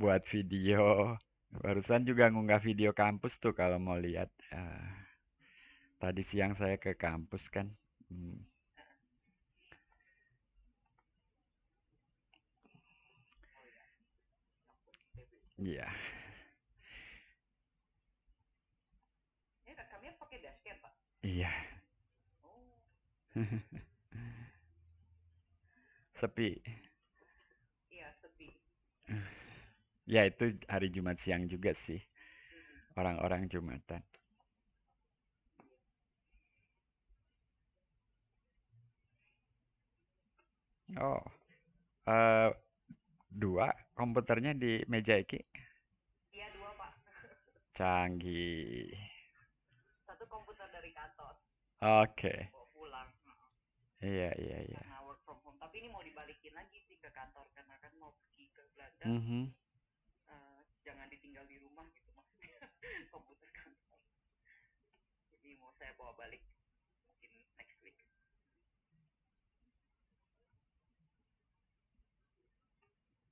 buat video. Barusan juga ngunggah video kampus tuh kalau mau lihat. Ah, tadi siang saya ke kampus kan. Hmm. Iya. Hmm. pakai dashcam, Pak? Iya. Oh. Sepi. Ya itu hari Jumat siang juga sih orang-orang Jumatan. Oh, uh, dua komputernya di meja Eki? Iya dua pak. Canggih. Satu komputer dari kantor. Oke. Okay. pulang. Iya iya iya. Karena work from home, tapi ini mau dibalikin lagi sih ke kantor karena kan mau pergi ke Belanda. Mm -hmm jangan ditinggal di rumah gitu maksudnya komputer kantor jadi mau saya bawa balik mungkin next week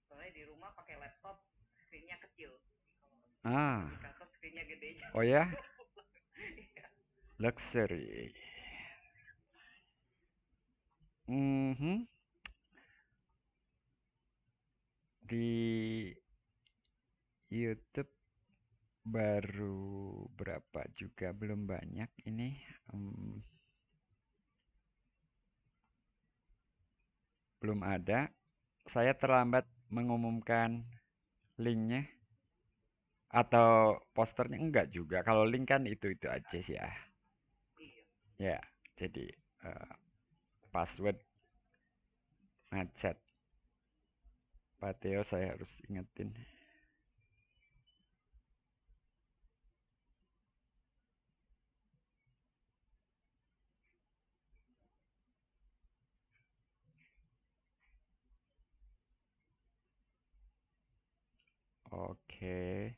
soalnya di rumah pakai laptop screennya kecil ah di kantor screennya gede oh ya iya. luxury mm -hmm. di YouTube baru berapa juga belum banyak ini um, belum ada saya terlambat mengumumkan linknya atau posternya enggak juga kalau link kan itu itu aja sih ya iya. ya jadi uh, password macet patio saya harus ingetin Oke. Okay.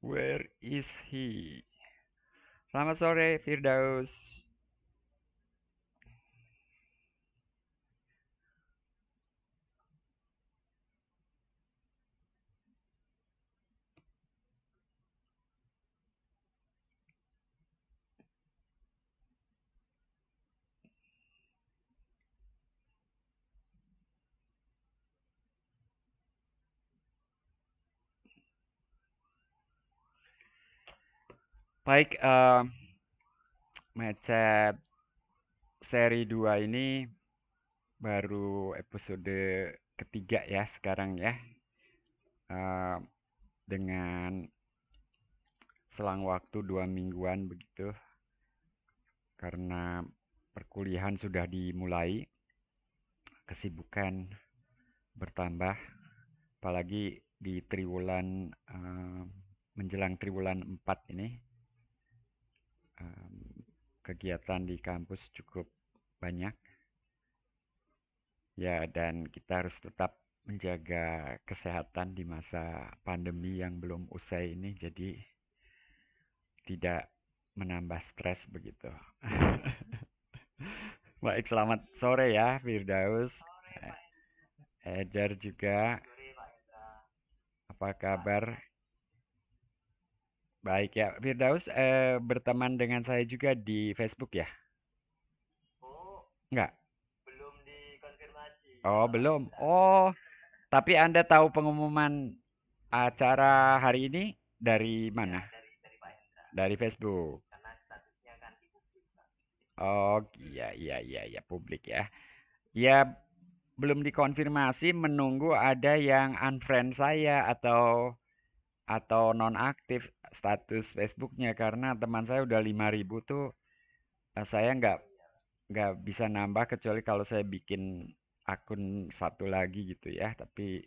Where is he? Selamat sore Firdaus. Baik, uh, Mecet seri 2 ini baru episode ketiga ya sekarang ya. Uh, dengan selang waktu dua mingguan begitu. Karena perkuliahan sudah dimulai. Kesibukan bertambah. Apalagi di triwulan uh, menjelang triwulan 4 ini um, kegiatan di kampus cukup banyak. Ya, dan kita harus tetap menjaga kesehatan di masa pandemi yang belum usai ini. Jadi tidak menambah stres begitu. Baik, selamat sore ya Firdaus. Ejar juga. Apa kabar? Baik ya, Firdaus eh, berteman dengan saya juga di Facebook ya? Oh, enggak. Belum dikonfirmasi. Oh, belum. Oh, tapi Anda tahu pengumuman acara hari ini dari iya, mana? Ya, dari, dari, Pak Hendra. dari Facebook. Karena statusnya kan di publik. Pak. Oh, iya iya iya ya publik ya. Ya belum dikonfirmasi menunggu ada yang unfriend saya atau atau nonaktif status Facebooknya karena teman saya udah 5000 tuh eh, saya nggak nggak bisa nambah kecuali kalau saya bikin akun satu lagi gitu ya tapi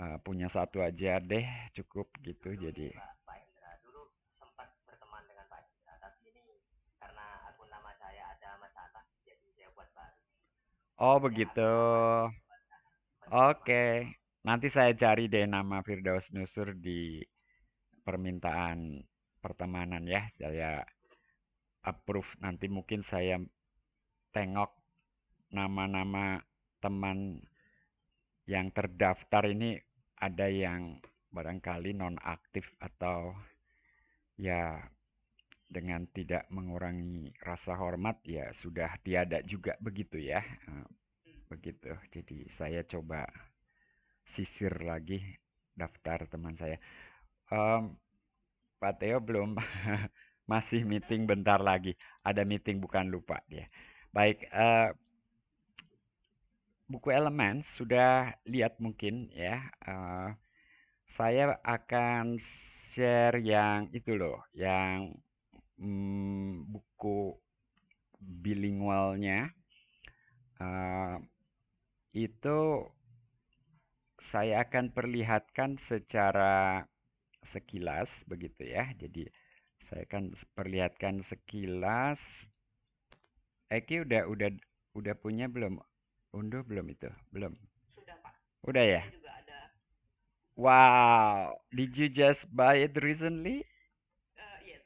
uh, punya satu aja deh cukup gitu dulu jadi oh begitu oke okay. Nanti saya cari deh nama Firdaus Nusur di permintaan pertemanan ya. Saya approve nanti mungkin saya tengok nama-nama teman yang terdaftar ini ada yang barangkali nonaktif atau ya dengan tidak mengurangi rasa hormat ya sudah tiada juga begitu ya eh, begitu jadi saya coba sisir lagi daftar teman saya. Um, Pak Teo belum masih meeting bentar lagi. Ada meeting bukan lupa dia. Baik, uh, buku elemen sudah lihat mungkin ya. Uh, saya akan share yang itu loh, yang mm, buku bilingualnya. Uh, itu saya akan perlihatkan secara sekilas begitu ya. Jadi saya akan perlihatkan sekilas. Eki udah udah udah punya belum? Unduh belum itu? Belum. Sudah, Pak. Udah ya? Wow, did you just buy it recently? Uh, yes.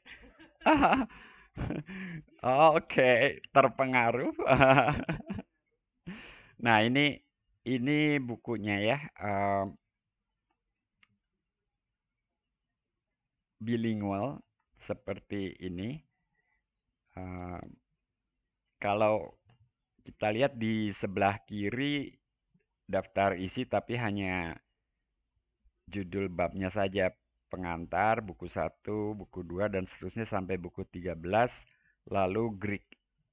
Oh, oke, okay. terpengaruh. nah, ini ini bukunya ya uh, bilingual seperti ini uh, kalau kita lihat di sebelah kiri daftar isi tapi hanya judul babnya saja pengantar buku 1, buku 2 dan seterusnya sampai buku 13 lalu Greek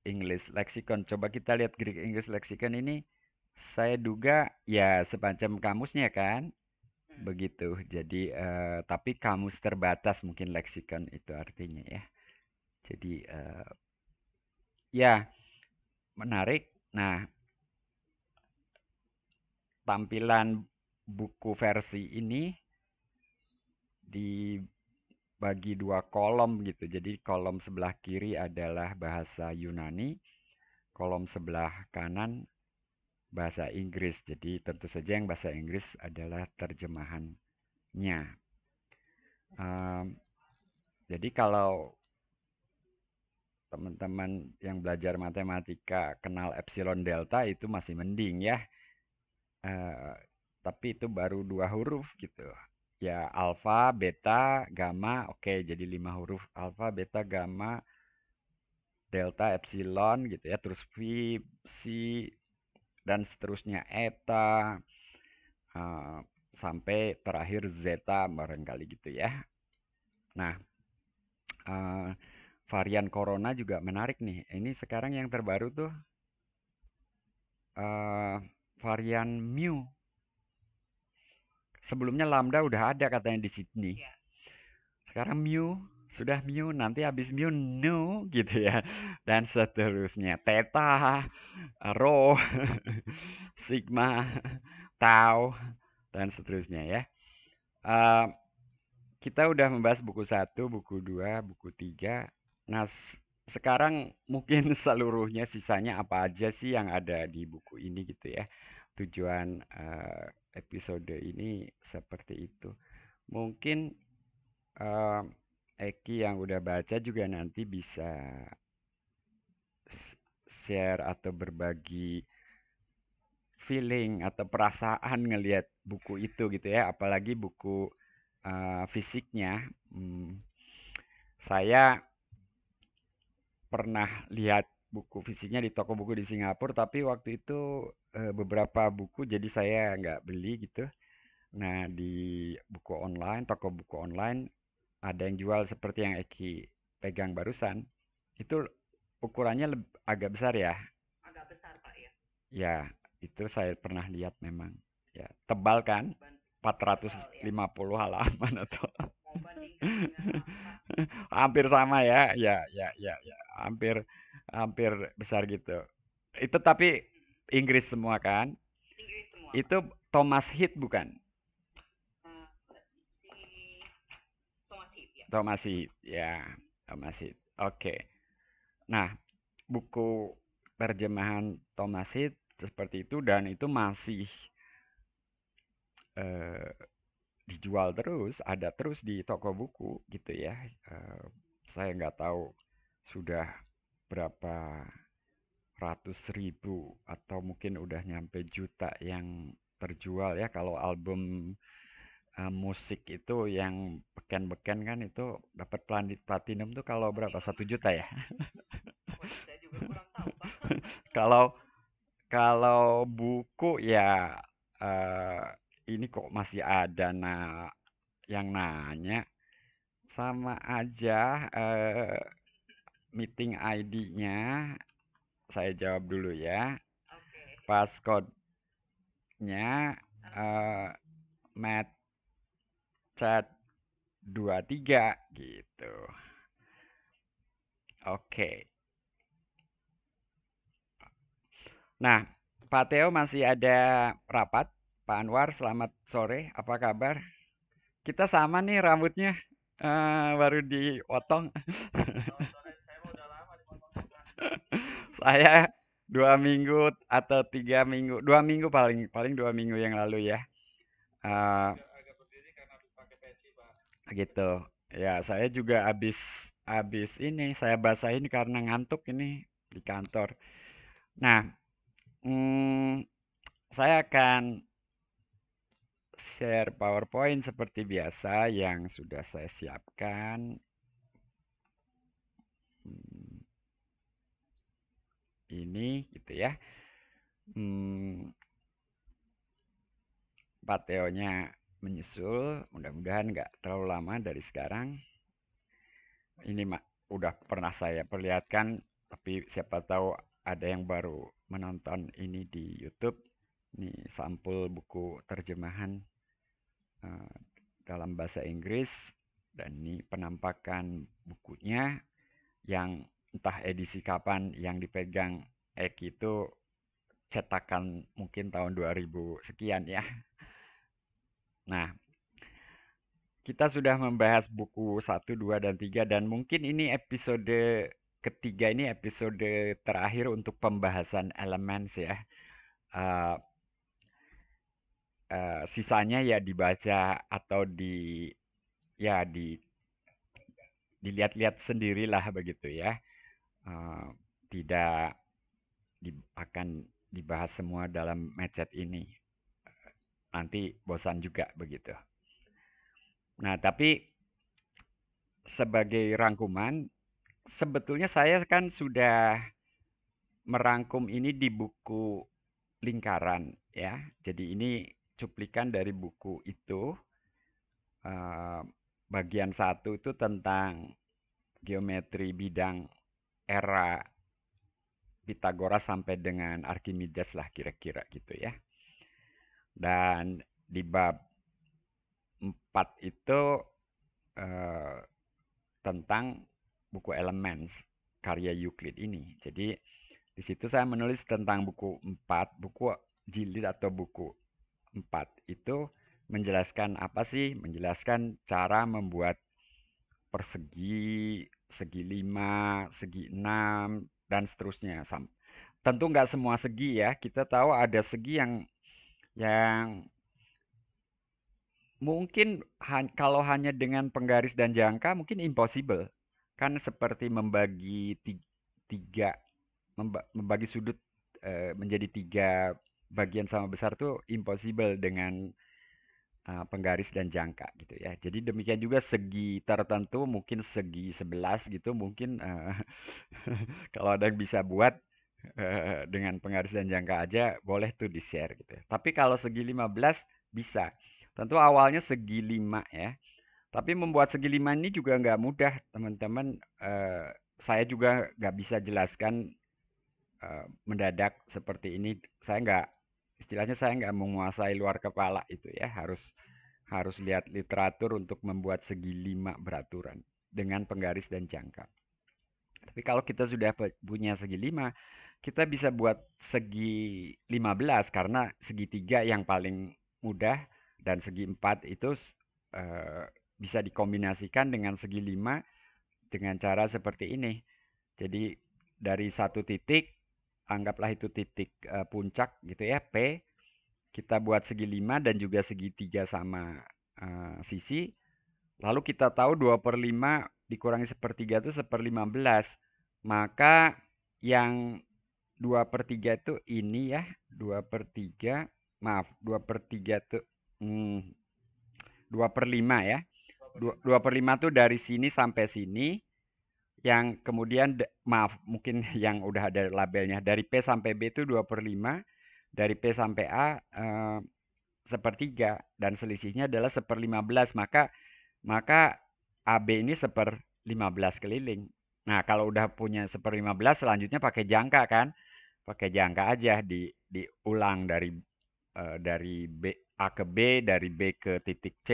English Lexicon. Coba kita lihat Greek English Lexicon ini saya duga ya semacam kamusnya kan? Hmm. Begitu. Jadi uh, tapi kamus terbatas mungkin leksikon itu artinya ya. Jadi uh, ya menarik. Nah, tampilan buku versi ini dibagi dua kolom gitu. Jadi kolom sebelah kiri adalah bahasa Yunani, kolom sebelah kanan bahasa Inggris. Jadi tentu saja yang bahasa Inggris adalah terjemahannya. Um, jadi kalau teman-teman yang belajar matematika kenal epsilon delta itu masih mending ya. Uh, tapi itu baru dua huruf gitu. Ya alfa, beta, gamma, oke okay, jadi lima huruf alfa, beta, gamma, delta, epsilon gitu ya. Terus phi, psi, dan seterusnya eta uh, sampai terakhir zeta barangkali gitu ya. Nah, uh, varian corona juga menarik nih. Ini sekarang yang terbaru tuh uh, varian mu. Sebelumnya lambda udah ada katanya di Sydney. Iya. Sekarang mu sudah mu nanti habis mu nu gitu ya dan seterusnya theta rho sigma tau dan seterusnya ya uh, kita udah membahas buku satu buku dua buku tiga nah sekarang mungkin seluruhnya sisanya apa aja sih yang ada di buku ini gitu ya tujuan uh, episode ini seperti itu mungkin uh, Eki yang udah baca juga nanti bisa share atau berbagi feeling atau perasaan ngelihat buku itu gitu ya apalagi buku uh, fisiknya hmm, saya pernah lihat buku fisiknya di toko buku di Singapura tapi waktu itu uh, beberapa buku jadi saya nggak beli gitu nah di buku online toko buku online ada yang jual seperti yang Eki pegang barusan, itu ukurannya lebih, agak besar ya? Agak besar Pak ya. Ya, itu saya pernah lihat memang. Ya, tebal kan? 450 iya. halaman atau hampir sama ya. ya, ya, ya, ya, hampir hampir besar gitu. Itu tapi hmm. Inggris semua kan? Inggris semua. Itu Thomas Hit bukan? Tomasih, ya Tomasih. oke nah buku terjemahan Tomasih seperti itu dan itu masih eh, dijual terus ada terus di toko buku gitu ya eh, saya nggak tahu sudah berapa ratus ribu atau mungkin udah nyampe juta yang terjual ya kalau album uh, musik itu yang beken-beken kan itu dapat platinum tuh kalau berapa satu juta ya kalau kalau buku ya uh, ini kok masih ada nah yang nanya sama aja uh, meeting ID-nya saya jawab dulu ya okay. passcode-nya uh, Matt cat dua, tiga, gitu. Oke. Nah, Pak Teo masih ada rapat. Pak Anwar, selamat sore. Apa kabar? Kita sama nih rambutnya. Uh, baru diotong Saya dua minggu atau tiga minggu, dua minggu paling paling dua minggu yang lalu ya. Uh, gitu. Ya, saya juga habis habis ini saya basahin karena ngantuk ini di kantor. Nah, hmm, saya akan share PowerPoint seperti biasa yang sudah saya siapkan. Hmm, ini gitu ya. Hmm, pateonya menyusul mudah-mudahan nggak terlalu lama dari sekarang ini mak udah pernah saya perlihatkan tapi siapa tahu ada yang baru menonton ini di YouTube ini sampul buku terjemahan uh, dalam bahasa Inggris dan ini penampakan bukunya yang entah edisi kapan yang dipegang Ek itu cetakan mungkin tahun 2000 sekian ya Nah, kita sudah membahas buku 1, 2, dan 3 dan mungkin ini episode ketiga ini episode terakhir untuk pembahasan elemen ya. Uh, uh, sisanya ya dibaca atau di ya di dilihat-lihat sendirilah begitu ya. Uh, tidak di, akan dibahas semua dalam mecet ini nanti bosan juga begitu. Nah, tapi sebagai rangkuman, sebetulnya saya kan sudah merangkum ini di buku lingkaran ya. Jadi ini cuplikan dari buku itu eh, bagian satu itu tentang geometri bidang era Pitagoras sampai dengan Archimedes lah kira-kira gitu ya. Dan di bab 4 itu eh, tentang buku Elements karya Euclid ini. Jadi di situ saya menulis tentang buku 4, buku jilid atau buku 4 itu menjelaskan apa sih? Menjelaskan cara membuat persegi, segi 5, segi 6, dan seterusnya. Tentu nggak semua segi ya. Kita tahu ada segi yang yang mungkin ha kalau hanya dengan penggaris dan jangka mungkin impossible kan seperti membagi tiga membagi sudut e, menjadi tiga bagian sama besar tuh impossible dengan e, penggaris dan jangka gitu ya jadi demikian juga segi tertentu mungkin segi sebelas gitu mungkin e, kalau ada yang bisa buat Eh, dengan penggaris dan jangka aja boleh tuh di share gitu. Ya. Tapi kalau segi 15 bisa. Tentu awalnya segi 5 ya. Tapi membuat segi 5 ini juga nggak mudah teman-teman. Eh, saya juga nggak bisa jelaskan eh, mendadak seperti ini. Saya nggak istilahnya saya nggak menguasai luar kepala itu ya harus harus lihat literatur untuk membuat segi lima beraturan dengan penggaris dan jangka. Tapi kalau kita sudah punya segi lima, kita bisa buat segi 15 karena segitiga yang paling mudah dan segi empat itu uh, bisa dikombinasikan dengan segi lima dengan cara seperti ini. Jadi dari satu titik anggaplah itu titik uh, puncak gitu ya P kita buat segi lima dan juga segitiga sama uh, sisi. Lalu kita tahu 2 per 5 dikurangi sepertiga itu seper 15. Maka yang 2 per 3 itu ini ya. 2 per 3. Maaf, 2 per 3 itu. Hmm, 2 per 5 ya. 2, 2 per 5 itu dari sini sampai sini. Yang kemudian, maaf, mungkin yang udah ada labelnya. Dari P sampai B itu 2 per 5. Dari P sampai A, eh, Sepertiga. eh, Dan selisihnya adalah seper 15. Maka, maka AB ini seper 15 keliling. Nah, kalau udah punya seper 15 selanjutnya pakai jangka kan pakai jangka aja di diulang dari uh, dari B, A ke B, dari B ke titik C,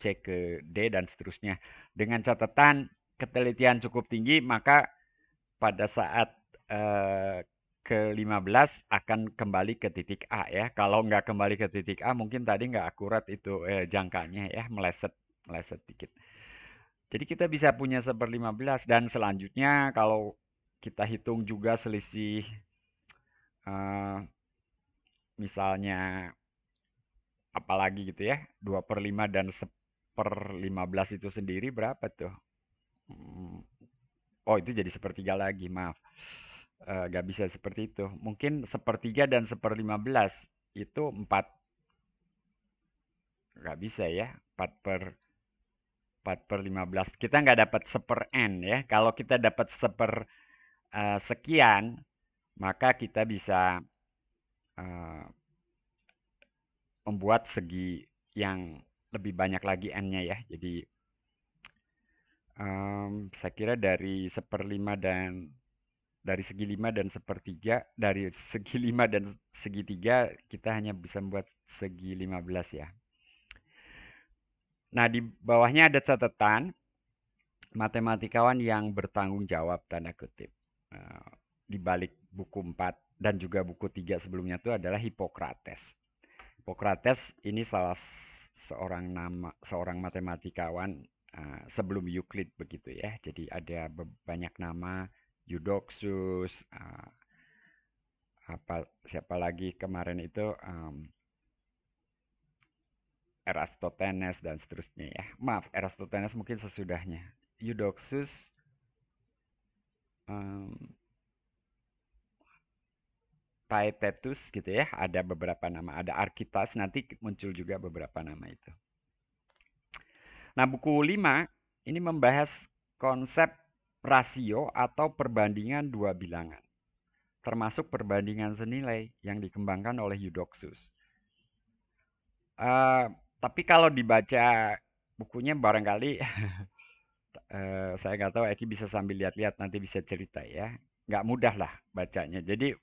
C ke D dan seterusnya. Dengan catatan ketelitian cukup tinggi maka pada saat uh, eh, ke-15 akan kembali ke titik A ya. Kalau nggak kembali ke titik A mungkin tadi nggak akurat itu eh, jangkanya ya, meleset, meleset dikit. Jadi kita bisa punya seper 15 dan selanjutnya kalau kita hitung juga selisih Eh, misalnya apalagi gitu ya 2 per 5 dan 1 per 15 itu sendiri berapa tuh hmm. oh itu jadi sepertiga lagi maaf e, eh, gak bisa seperti itu mungkin sepertiga dan seper 15 itu 4 gak bisa ya 4 per 4 per 15 kita nggak dapat seper n ya kalau kita dapat seper uh, sekian maka kita bisa uh, membuat segi yang lebih banyak lagi n-nya ya. Jadi um, saya kira dari seperlima dan dari segi lima dan sepertiga dari segi lima dan segitiga kita hanya bisa membuat segi lima belas ya. Nah, di bawahnya ada catatan matematikawan yang bertanggung jawab tanda kutip. Uh, di balik buku 4 dan juga buku 3 sebelumnya itu adalah Hipokrates. Hipokrates ini salah seorang nama seorang matematikawan uh, sebelum Euclid begitu ya. Jadi ada banyak nama Eudoxus uh, apa siapa lagi kemarin itu um, Erastotenes dan seterusnya ya. Maaf, Erastotenes mungkin sesudahnya. Eudoxus Taetetus gitu ya. Ada beberapa nama, ada Arkitas, nanti muncul juga beberapa nama itu. Nah, buku 5 ini membahas konsep rasio atau perbandingan dua bilangan. Termasuk perbandingan senilai yang dikembangkan oleh Eudoxus. Uh, tapi kalau dibaca bukunya barangkali uh, saya nggak tahu Eki bisa sambil lihat-lihat nanti bisa cerita ya nggak mudah lah bacanya jadi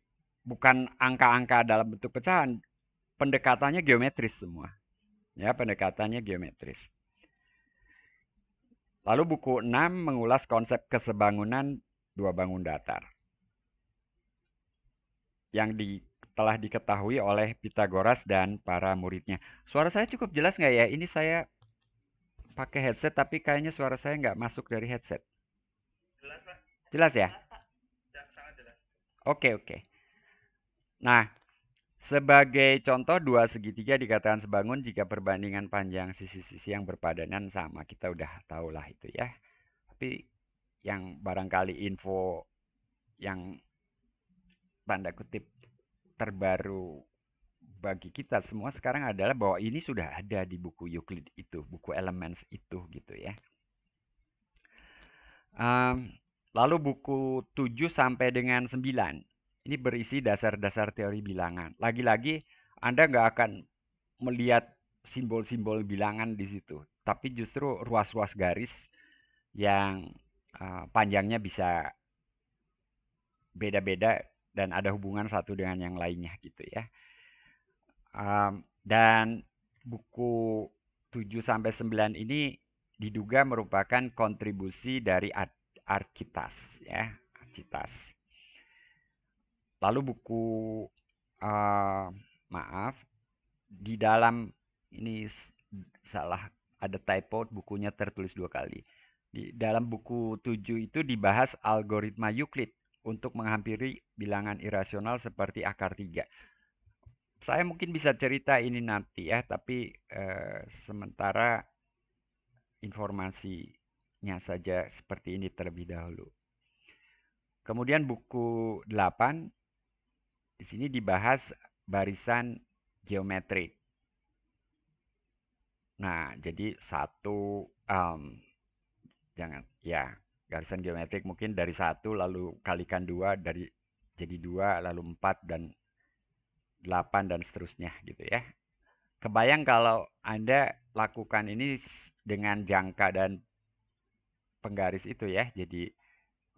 bukan angka-angka dalam bentuk pecahan, pendekatannya geometris semua. Ya, pendekatannya geometris. Lalu buku 6 mengulas konsep kesebangunan dua bangun datar. Yang di, telah diketahui oleh Pitagoras dan para muridnya. Suara saya cukup jelas nggak ya? Ini saya pakai headset tapi kayaknya suara saya nggak masuk dari headset. Jelas, Pak. Jelas ya? Jelas, Pak. jelas. Oke, oke. Nah, sebagai contoh dua segitiga dikatakan sebangun jika perbandingan panjang sisi-sisi yang berpadanan sama. Kita udah tahu lah itu ya. Tapi yang barangkali info yang tanda kutip terbaru bagi kita semua sekarang adalah bahwa ini sudah ada di buku Euclid itu, buku Elements itu gitu ya. Um, lalu buku 7 sampai dengan 9 ini berisi dasar-dasar teori bilangan. Lagi-lagi Anda nggak akan melihat simbol-simbol bilangan di situ, tapi justru ruas-ruas garis yang uh, panjangnya bisa beda-beda dan ada hubungan satu dengan yang lainnya gitu ya. Um, dan buku 7 9 ini diduga merupakan kontribusi dari Ar Arkitas ya, Arkitas lalu buku uh, maaf di dalam ini salah ada typo bukunya tertulis dua kali di dalam buku 7 itu dibahas algoritma Euclid untuk menghampiri bilangan irasional seperti akar tiga. Saya mungkin bisa cerita ini nanti ya, tapi eh, sementara informasinya saja seperti ini terlebih dahulu. Kemudian buku 8 di sini dibahas barisan geometrik. Nah, jadi satu um, jangan ya garisan geometrik mungkin dari satu lalu kalikan dua dari jadi dua lalu empat dan delapan dan seterusnya gitu ya. Kebayang kalau anda lakukan ini dengan jangka dan penggaris itu ya. Jadi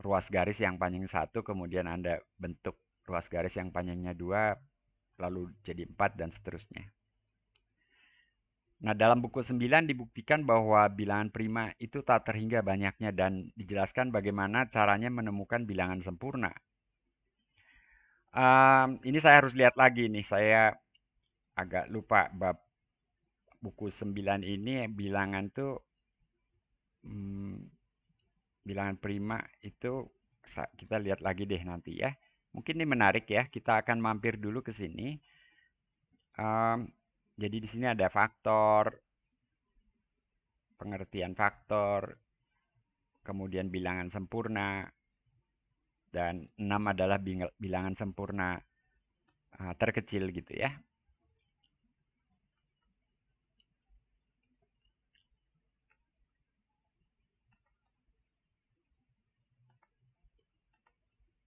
ruas garis yang panjang satu kemudian anda bentuk ruas garis yang panjangnya 2 lalu jadi 4 dan seterusnya. Nah, dalam buku 9 dibuktikan bahwa bilangan prima itu tak terhingga banyaknya dan dijelaskan bagaimana caranya menemukan bilangan sempurna. Um, ini saya harus lihat lagi nih, saya agak lupa bab buku 9 ini bilangan tuh hmm, bilangan prima itu kita lihat lagi deh nanti ya. Mungkin ini menarik ya, kita akan mampir dulu ke sini. Um, jadi di sini ada faktor, pengertian faktor, kemudian bilangan sempurna, dan 6 adalah bilangan sempurna eh, terkecil gitu ya.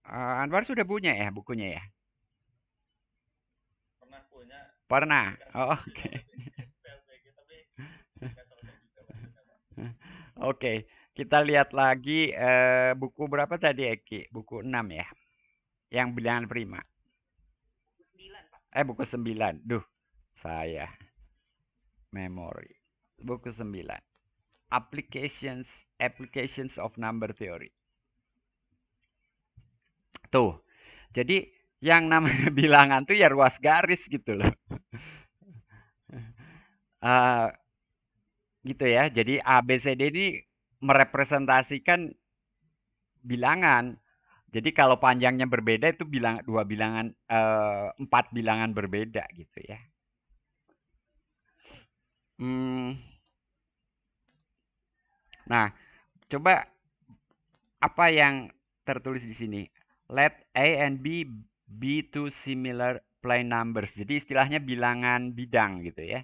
Uh, Anwar sudah punya ya bukunya ya? Pernah punya. Pernah. Oh, oke. Okay. oke, okay. kita lihat lagi uh, buku berapa tadi Eki? Buku 6 ya. Yang bilangan prima. Buku 9, Eh, buku 9. Duh, saya memory. Buku 9. Applications applications of number theory. Tuh. Jadi yang namanya bilangan tuh ya ruas garis gitu loh. Uh, gitu ya. Jadi ABCD ini merepresentasikan bilangan. Jadi kalau panjangnya berbeda itu bilang dua bilangan uh, empat bilangan berbeda gitu ya. Hmm. Nah, coba apa yang tertulis di sini? let A and B be two similar plane numbers. Jadi istilahnya bilangan bidang gitu ya.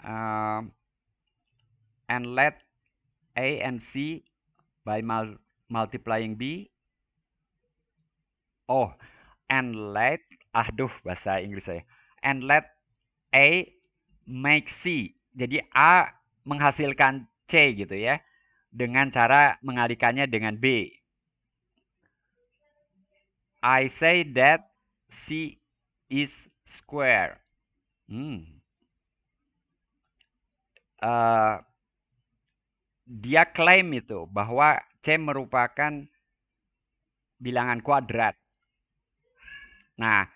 Um, and let A and C by mul multiplying B. Oh, and let, aduh bahasa Inggris saya. And let A make C. Jadi A menghasilkan C gitu ya. Dengan cara mengalikannya dengan B I say that c is square. Hmm. Uh, dia klaim itu bahwa C merupakan bilangan kuadrat. Nah,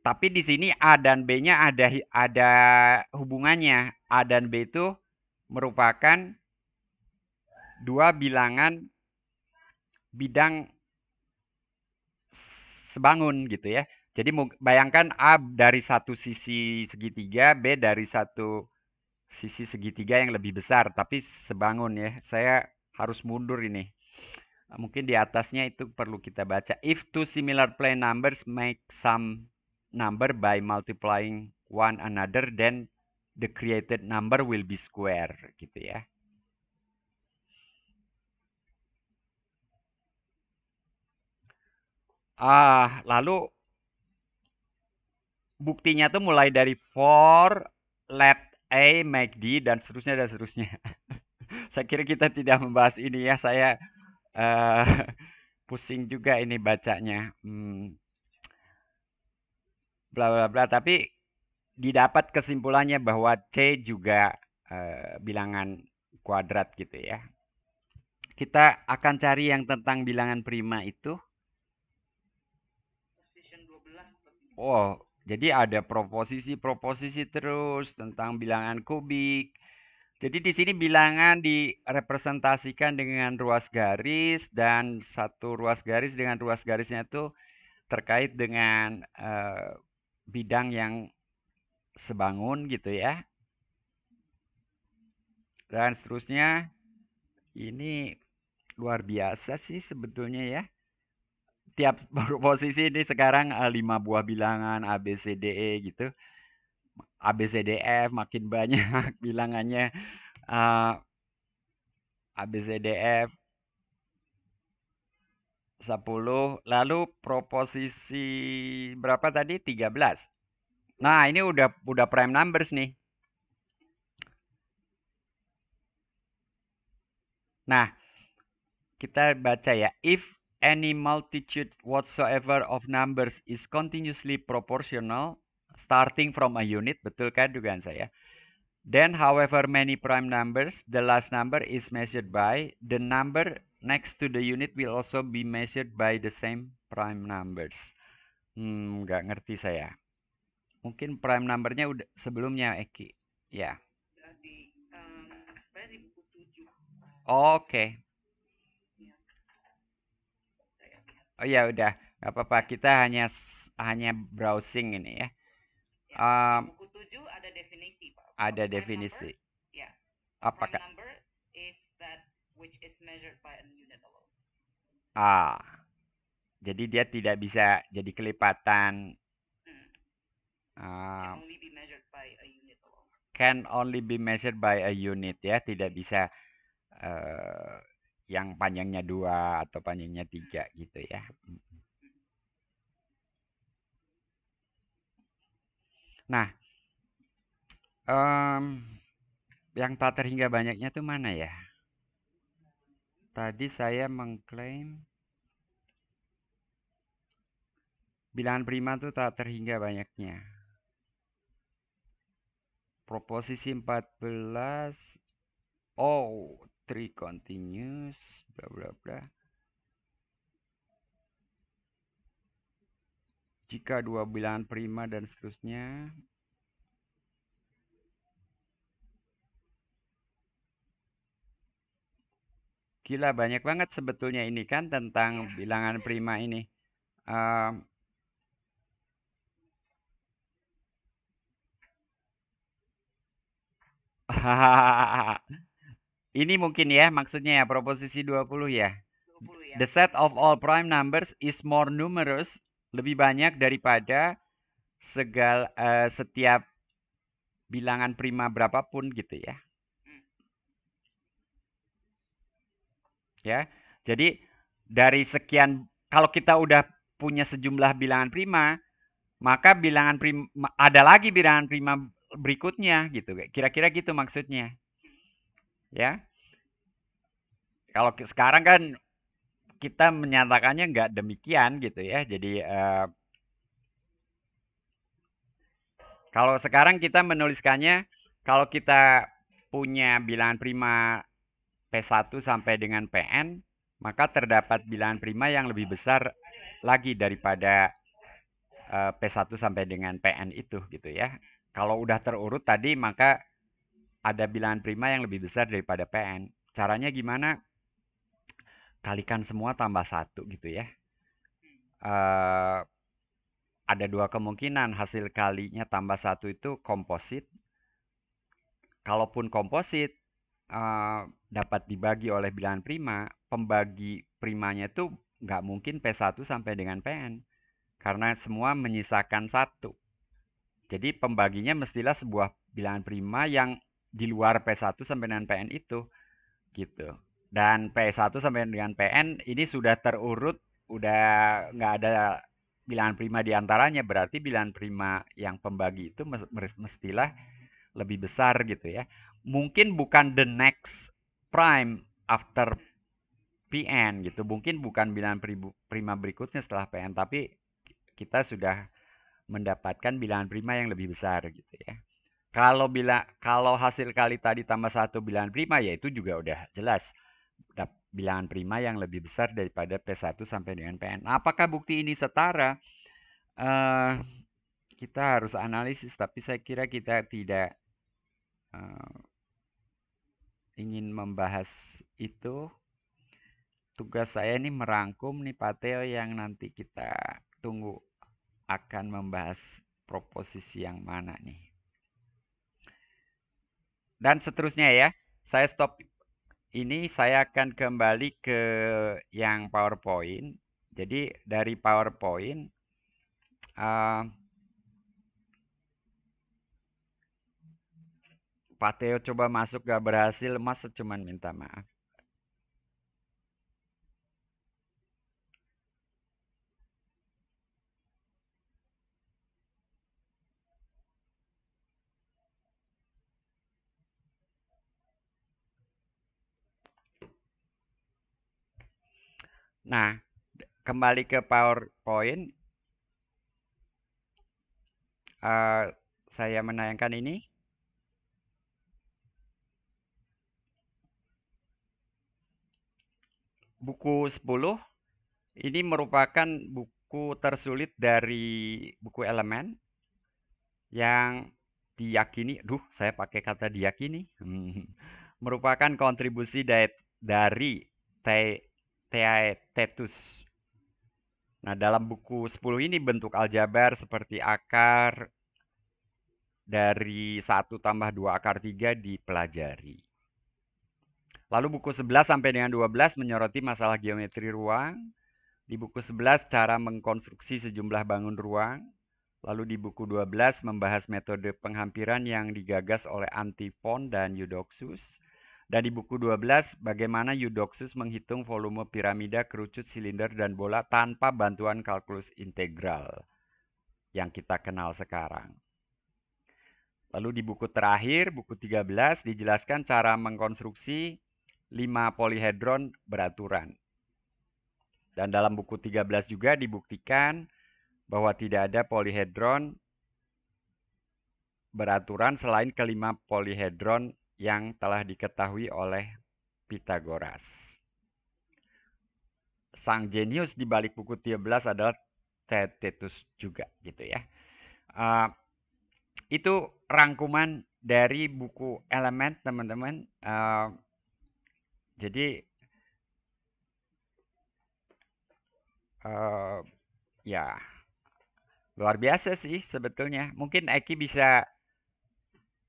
tapi di sini A dan B-nya ada ada hubungannya. A dan B itu merupakan dua bilangan bidang sebangun gitu ya. Jadi bayangkan A dari satu sisi segitiga, B dari satu sisi segitiga yang lebih besar, tapi sebangun ya. Saya harus mundur ini. Mungkin di atasnya itu perlu kita baca. If two similar plane numbers make some number by multiplying one another, then the created number will be square gitu ya. Ah, lalu buktinya tuh mulai dari for, let A, make D dan seterusnya dan seterusnya. saya kira kita tidak membahas ini ya. Saya uh, pusing juga ini bacanya. Hmm. Bla bla bla. Tapi didapat kesimpulannya bahwa C juga uh, bilangan kuadrat gitu ya. Kita akan cari yang tentang bilangan prima itu oh jadi ada proposisi-proposisi terus tentang bilangan kubik. Jadi di sini bilangan direpresentasikan dengan ruas garis dan satu ruas garis dengan ruas garisnya itu terkait dengan uh, bidang yang sebangun gitu ya. Dan seterusnya ini luar biasa sih sebetulnya ya tiap posisi ini sekarang eh, lima buah bilangan A B C D E gitu. A B C D F makin banyak bilangannya uh, A B C D F 10 lalu proposisi berapa tadi tiga belas Nah, ini udah udah prime numbers nih. Nah, kita baca ya if any multitude whatsoever of numbers is continuously proportional starting from a unit, betul kan dugaan saya? Then however many prime numbers, the last number is measured by the number next to the unit will also be measured by the same prime numbers. Hmm, nggak ngerti saya. Mungkin prime numbernya udah sebelumnya Eki. Ya. Yeah. Eh, Oke. Okay. Oh ya udah, nggak apa-apa. Kita hanya hanya browsing ini ya. ya um, buku 7 ada definisi, Pak. Ada prime definisi. Ya. Apakah prime number Ah. Jadi dia tidak bisa jadi kelipatan. Hmm. Um, can only be measured by a unit Can only be measured by a unit ya, tidak iya. bisa uh, yang panjangnya dua atau panjangnya tiga gitu ya. Nah, um, yang tak terhingga banyaknya itu mana ya? Tadi saya mengklaim bilangan prima itu tak terhingga banyaknya. Proposisi 14 oh 3 continuous bla bla bla jika dua bilangan prima dan seterusnya gila banyak banget sebetulnya ini kan tentang iya. bilangan prima ini um, Ini mungkin ya maksudnya ya proposisi 20 ya. 20 ya. The set of all prime numbers is more numerous, lebih banyak daripada segal, uh, setiap bilangan prima berapapun gitu ya. Hmm. Ya. Jadi dari sekian kalau kita udah punya sejumlah bilangan prima, maka bilangan prima ada lagi bilangan prima berikutnya gitu. Kira-kira gitu maksudnya hmm. ya kalau sekarang kan kita menyatakannya nggak demikian gitu ya. Jadi uh, kalau sekarang kita menuliskannya kalau kita punya bilangan prima P1 sampai dengan Pn, maka terdapat bilangan prima yang lebih besar lagi daripada uh, eh, P1 sampai dengan Pn itu gitu ya. Kalau udah terurut tadi maka ada bilangan prima yang lebih besar daripada Pn. Caranya gimana? kalikan semua tambah satu gitu ya. Uh, ada dua kemungkinan hasil kalinya tambah satu itu komposit. Kalaupun komposit uh, dapat dibagi oleh bilangan prima, pembagi primanya itu nggak mungkin P1 sampai dengan Pn. Karena semua menyisakan satu. Jadi pembaginya mestilah sebuah bilangan prima yang di luar P1 sampai dengan PN itu. Gitu. Dan P1 sampai dengan PN ini sudah terurut, udah nggak ada bilangan prima di antaranya. Berarti bilangan prima yang pembagi itu mestilah lebih besar gitu ya. Mungkin bukan the next prime after PN gitu. Mungkin bukan bilangan prima berikutnya setelah PN, tapi kita sudah mendapatkan bilangan prima yang lebih besar gitu ya. Kalau bila kalau hasil kali tadi tambah satu bilangan prima ya itu juga udah jelas bilangan prima yang lebih besar daripada P1 sampai dengan Pn. Apakah bukti ini setara? Uh, kita harus analisis, tapi saya kira kita tidak uh, ingin membahas itu. Tugas saya ini merangkum nih pateo yang nanti kita tunggu akan membahas proposisi yang mana nih. Dan seterusnya ya. Saya stop ini saya akan kembali ke yang PowerPoint. Jadi dari PowerPoint uh, Pak Teo coba masuk gak berhasil, Mas cuman minta maaf. Nah, kembali ke PowerPoint. Uh, saya menayangkan ini. Buku 10 ini merupakan buku tersulit dari buku elemen yang diyakini, duh saya pakai kata diyakini, hmm, merupakan kontribusi dari, Theaetetus. Nah, dalam buku 10 ini bentuk aljabar seperti akar dari 1 tambah 2 akar 3 dipelajari. Lalu buku 11 sampai dengan 12 menyoroti masalah geometri ruang. Di buku 11 cara mengkonstruksi sejumlah bangun ruang. Lalu di buku 12 membahas metode penghampiran yang digagas oleh Antifon dan Eudoxus. Dari buku 12, bagaimana Eudoxus menghitung volume piramida, kerucut, silinder, dan bola tanpa bantuan kalkulus integral yang kita kenal sekarang. Lalu di buku terakhir, buku 13, dijelaskan cara mengkonstruksi 5 polihedron beraturan. Dan dalam buku 13 juga dibuktikan bahwa tidak ada polihedron beraturan selain kelima polihedron yang telah diketahui oleh Pitagoras. Sang jenius di balik buku 13 adalah Tetetus juga gitu ya. Uh, itu rangkuman dari buku Elemen teman-teman. Uh, jadi uh, ya luar biasa sih sebetulnya. Mungkin Eki bisa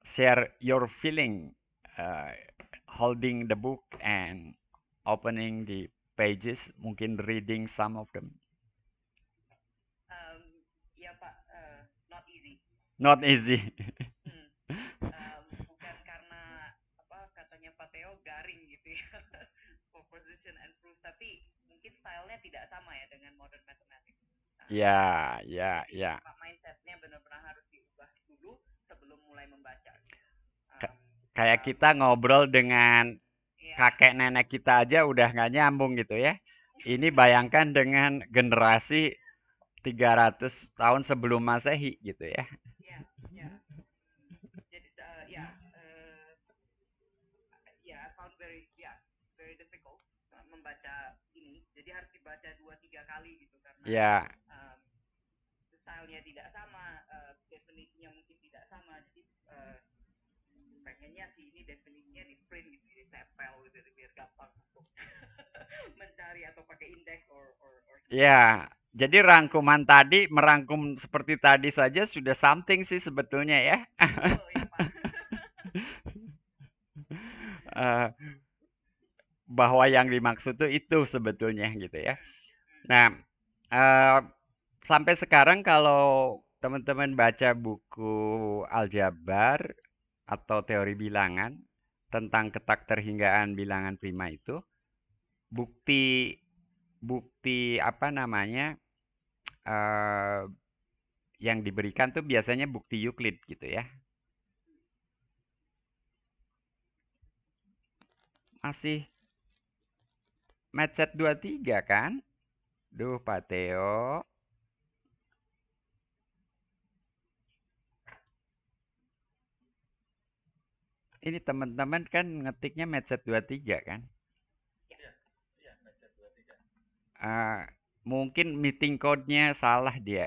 share your feeling Uh, holding the book and opening the pages, mungkin reading some of them? Um, ya Pak, uh, not easy. Not easy. hmm. uh, bukan karena apa katanya Pak Theo garing gitu ya, proposition and proof, tapi mungkin stylenya tidak sama ya dengan modern mathematics. Nah, ya, ya, ya. Mindsetnya benar-benar harus diubah dulu sebelum mulai membaca. Um, kayak kita ngobrol dengan iya. kakek nenek kita aja udah nggak nyambung gitu ya. Ini iya. bayangkan dengan generasi 300 tahun sebelum Masehi gitu ya. Iya, eh, ya, Jadi uh, eh, ya uh, ya, eh, yeah, membaca ini. Jadi harus dibaca dua tiga kali gitu karena ya. stylenya tidak sama, uh, definisinya mungkin tidak sama. Jadi uh, kayaknya sih ini definisinya di print gitu ditempel gitu biar gampang untuk mencari atau pakai indeks or, or, or ya jadi rangkuman tadi merangkum seperti tadi saja sudah something sih sebetulnya ya. Oh, iya, uh, bahwa yang dimaksud itu itu sebetulnya gitu ya. Nah, uh, sampai sekarang kalau teman-teman baca buku aljabar atau teori bilangan tentang ketak terhinggaan bilangan prima itu bukti bukti apa namanya eh, yang diberikan tuh biasanya bukti Euclid gitu ya masih set 23 kan duh Pak Teo ini teman-teman kan ngetiknya Medset 23 kan? Iya, iya Medset 23. Uh, mungkin meeting code-nya salah dia.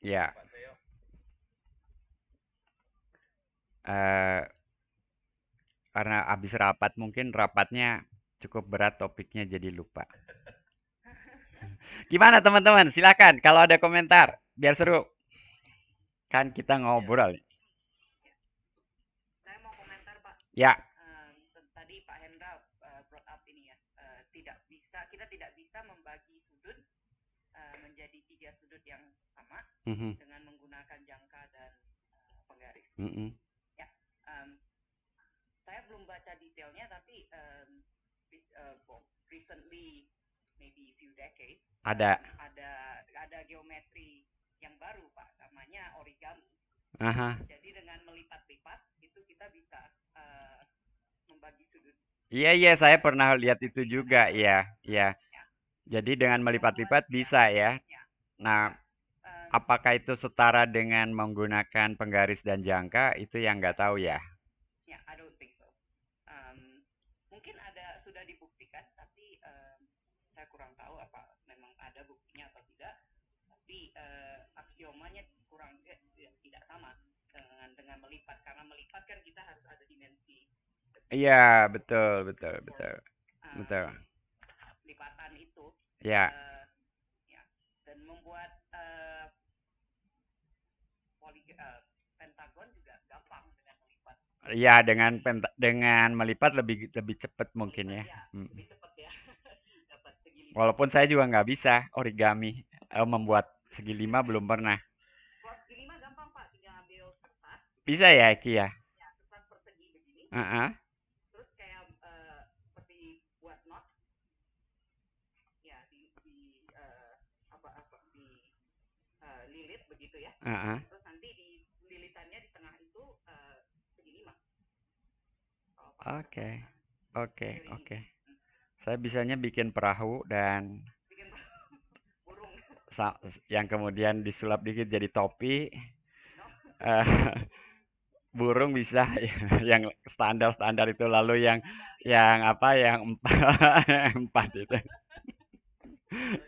Ya. Uh, karena habis rapat mungkin rapatnya cukup berat topiknya jadi lupa. Gimana teman-teman? Silakan kalau ada komentar biar seru. Kan kita iya. ngobrol. Saya mau komentar, Pak. Ya. mm-hmm. dengan menggunakan jangka dan eh, penggaris. Mm-hmm. Ya, um, saya belum baca detailnya tapi um, uh, recently maybe few decades ada um, ada ada geometri yang baru pak namanya origami. Aha. Jadi dengan melipat-lipat itu kita bisa uh, membagi sudut. Iya iya saya pernah lihat itu juga ya ya. ya. Jadi dengan melipat-lipat nah, ya. bisa ya. ya. Nah apakah itu setara dengan menggunakan penggaris dan jangka itu yang nggak tahu ya? Ya, yeah, I don't think so. Um, mungkin ada sudah dibuktikan, tapi um, saya kurang tahu apa memang ada buktinya atau tidak. Tapi uh, aksiomanya kurang eh, ya, tidak sama dengan dengan melipat karena melipat kan kita harus ada dimensi. Iya, yeah, betul, betul, betul. Um, betul. Lipatan itu. Ya. Yeah. Uh, Ya dengan penta, dengan melipat lebih lebih cepat mungkin ya. Iya, hmm. ya Walaupun saya juga nggak bisa origami eh, membuat segi lima iya. belum pernah. Bisa ya Iki ya. Ya kertas Uh uh, Oke, oke, oke. Saya bisanya bikin perahu dan yang kemudian disulap dikit jadi topi. Uh, burung bisa yang standar standar itu lalu yang iya. yang apa yang empat empat itu. Eh, ya.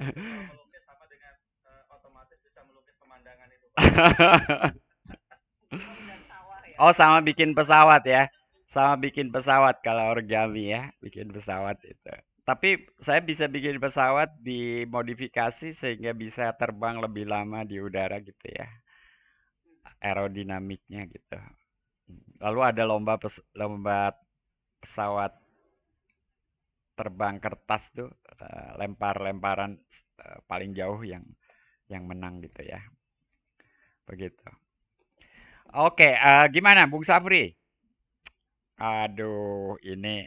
oh sama bikin pesawat ya sama bikin pesawat kalau origami ya, bikin pesawat itu. Tapi saya bisa bikin pesawat dimodifikasi sehingga bisa terbang lebih lama di udara gitu ya. Aerodinamiknya gitu. Lalu ada lomba pes lomba pesawat terbang kertas tuh eh, lempar-lemparan eh, paling jauh yang yang menang gitu ya. Begitu. Oke, uh, gimana Bung Safri? Aduh, ini.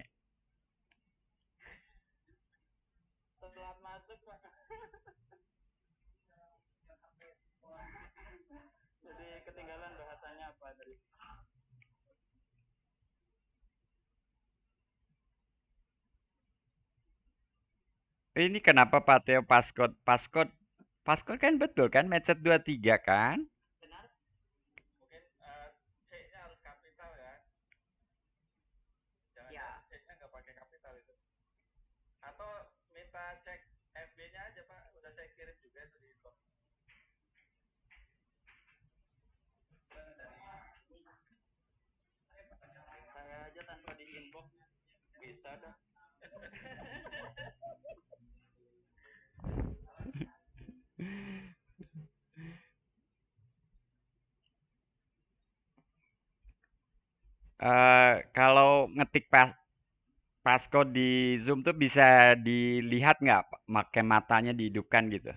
Jadi ketinggalan bahasanya apa dari? Ini kenapa Pak Teo paskot? Paskot, paskot kan betul kan? Matchet 23 kan? bisa dah Uh, kalau ngetik pas passcode di Zoom tuh bisa dilihat nggak pakai matanya dihidupkan gitu?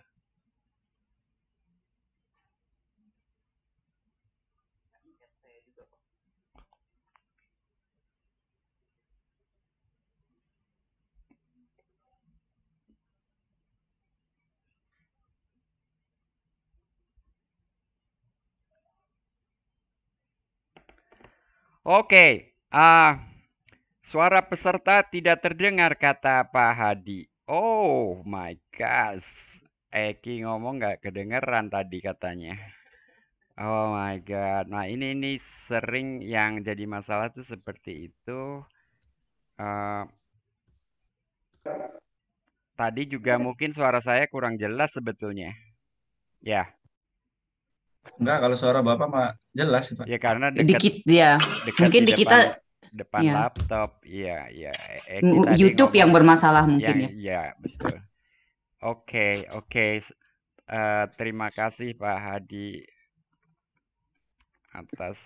Oke, ah suara peserta tidak terdengar kata Pak Hadi. Oh my gosh. Eki ngomong nggak kedengeran tadi katanya. Oh my god. Nah, ini ini sering yang jadi masalah tuh seperti itu. Uh, tadi juga mungkin suara saya kurang jelas sebetulnya. Ya. Enggak, kalau suara Bapak mah jelas sih, Pak. Ya karena deket, dikit ya. Deket mungkin di, kita depan ya. laptop. Iya, iya. Eh, YouTube yang bermasalah iya, mungkin ya. Iya, betul. Oke, okay, oke. Okay. Uh, eh, terima kasih Pak Hadi atas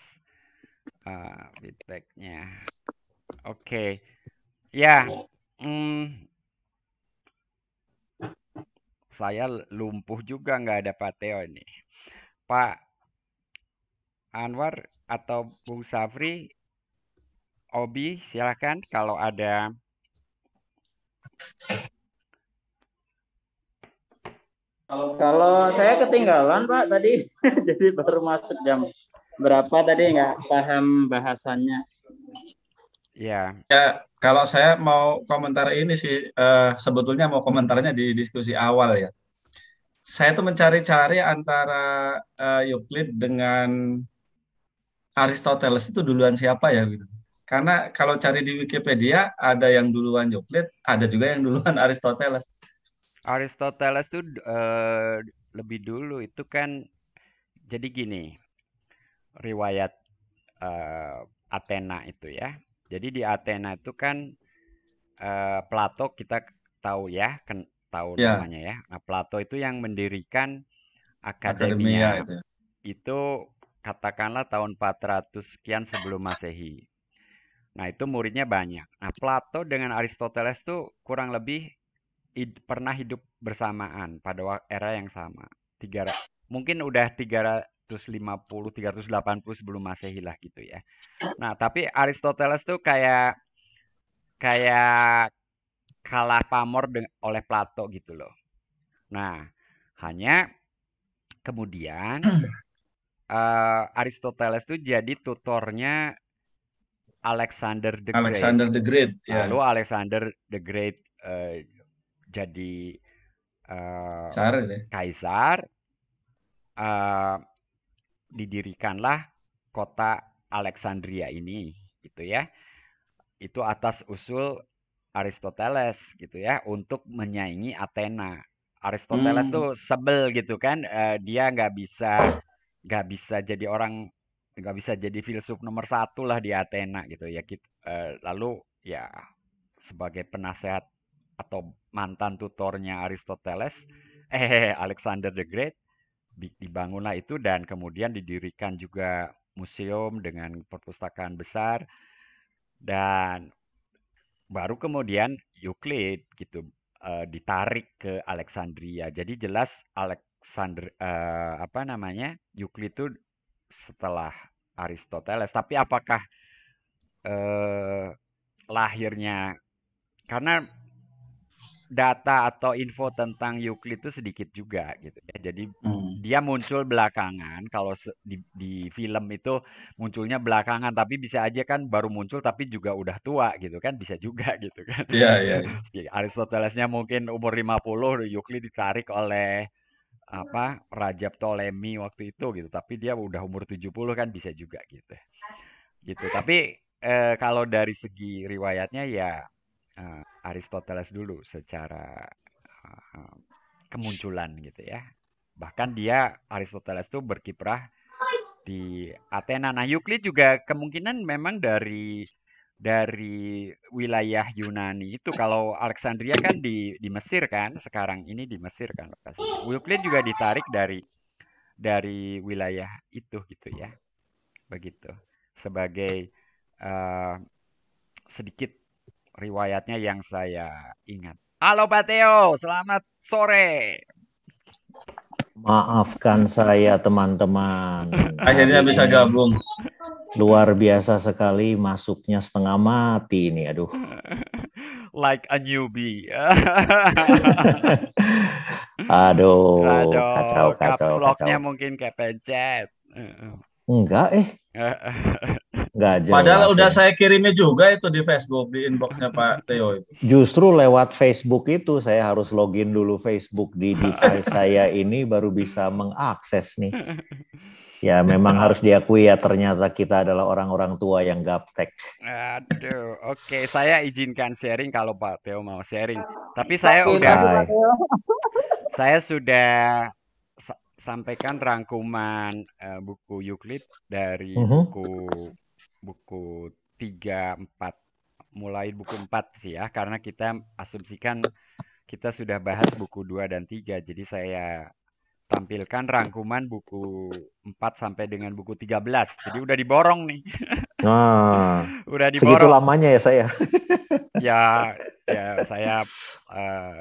uh, feedbacknya. Oke, okay. ya, mm, saya lumpuh juga nggak ada Pak Teo nih. Pak Anwar atau Bung Safri, Obi, silakan kalau ada. Kalau, saya ketinggalan Pak tadi, jadi baru masuk jam berapa tadi nggak paham bahasannya. Ya. Ya, kalau saya mau komentar ini sih, uh, sebetulnya mau komentarnya di diskusi awal ya saya tuh mencari-cari antara uh, Euclid dengan Aristoteles itu duluan siapa ya gitu. Karena kalau cari di Wikipedia ada yang duluan Euclid, ada juga yang duluan Aristoteles. Aristoteles tuh uh, lebih dulu itu kan jadi gini. Riwayat uh, Athena itu ya. Jadi di Athena itu kan uh, Plato kita tahu ya ken, tahu ya. namanya ya. Nah, Plato itu yang mendirikan akademia, akademia ya, itu. Ya. itu katakanlah tahun 400 sekian sebelum Masehi. Nah, itu muridnya banyak. Nah, Plato dengan Aristoteles tuh kurang lebih id, pernah hidup bersamaan pada era yang sama. Tiga mungkin udah 350 380 sebelum Masehi lah gitu ya. Nah, tapi Aristoteles tuh kayak kayak kalah pamor oleh Plato gitu loh. Nah, hanya kemudian uh, Aristoteles itu jadi tutornya Alexander the Great. Alexander the Great. Yeah. Lalu Alexander the Great uh, jadi uh, eh, Sar, kaisar. Uh, didirikanlah kota Alexandria ini, gitu ya. Itu atas usul Aristoteles gitu ya untuk menyaingi Athena. Aristoteles hmm. tuh sebel gitu kan, uh, dia nggak bisa nggak bisa jadi orang nggak bisa jadi filsuf nomor satu lah di Athena gitu ya. Kita, uh, eh, lalu ya sebagai penasehat atau mantan tutornya Aristoteles, eh Alexander the Great dibangunlah itu dan kemudian didirikan juga museum dengan perpustakaan besar dan baru kemudian Euclid gitu uh, ditarik ke Alexandria. Jadi jelas Alexander uh, eh, apa namanya Euclid itu setelah Aristoteles. Tapi apakah uh, lahirnya karena data atau info tentang Euclid itu sedikit juga gitu ya. Jadi hmm. dia muncul belakangan kalau di, di film itu munculnya belakangan tapi bisa aja kan baru muncul tapi juga udah tua gitu kan bisa juga gitu kan. Iya iya. iya. Aristotelesnya mungkin umur 50 Euclid ditarik oleh apa Raja Ptolemy waktu itu gitu tapi dia udah umur 70 kan bisa juga gitu. Gitu. Tapi eh, kalau dari segi riwayatnya ya uh, Aristoteles dulu secara uh, kemunculan gitu ya. Bahkan dia Aristoteles tuh berkiprah di Athena. Nah, Euclid juga kemungkinan memang dari dari wilayah Yunani itu kalau Alexandria kan di di Mesir kan sekarang ini di Mesir kan Euclid juga ditarik dari dari wilayah itu gitu ya. Begitu. Sebagai uh, sedikit riwayatnya yang saya ingat. Halo Pak Teo, selamat sore. Maafkan saya teman-teman. Akhirnya bisa gabung. Luar biasa sekali masuknya setengah mati ini, aduh. Like a newbie. aduh, kacau kacau kacau. kacau. mungkin pencet. Enggak eh. Gak Padahal udah ya. saya kirimnya juga itu di Facebook di inboxnya Pak Teo itu. Justru lewat Facebook itu saya harus login dulu Facebook di device saya ini baru bisa mengakses nih. Ya memang harus diakui ya ternyata kita adalah orang-orang tua yang gaptek. Aduh, oke okay. saya izinkan sharing kalau Pak Teo mau sharing. Tapi saya Tapi udah, Pak saya sudah sampaikan rangkuman uh, buku Euclid dari uh mhm. -huh. buku buku 3, 4. Mulai buku 4 sih ya, karena kita asumsikan kita sudah bahas buku 2 dan 3. Jadi saya tampilkan rangkuman buku 4 sampai dengan buku 13. Jadi udah diborong nih. Nah, udah diborong. Segitu lamanya ya saya. ya, ya saya uh,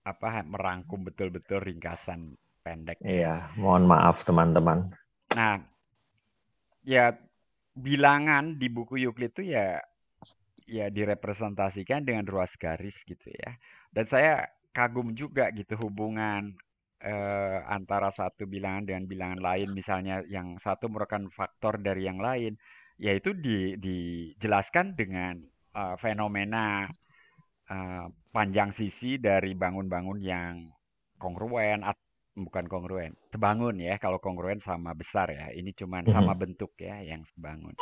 apa merangkum betul-betul ringkasan pendek. Iya, mohon maaf teman-teman. Nah, ya bilangan di buku Euclid itu ya ya direpresentasikan dengan ruas garis gitu ya. Dan saya kagum juga gitu hubungan eh, antara satu bilangan dengan bilangan lain misalnya yang satu merupakan faktor dari yang lain yaitu di, dijelaskan dengan uh, fenomena uh, panjang sisi dari bangun-bangun yang kongruen at, bukan kongruen, sebangun ya. Kalau kongruen sama besar ya. Ini cuman mhm. sama mm-hmm. bentuk ya yang sebangun.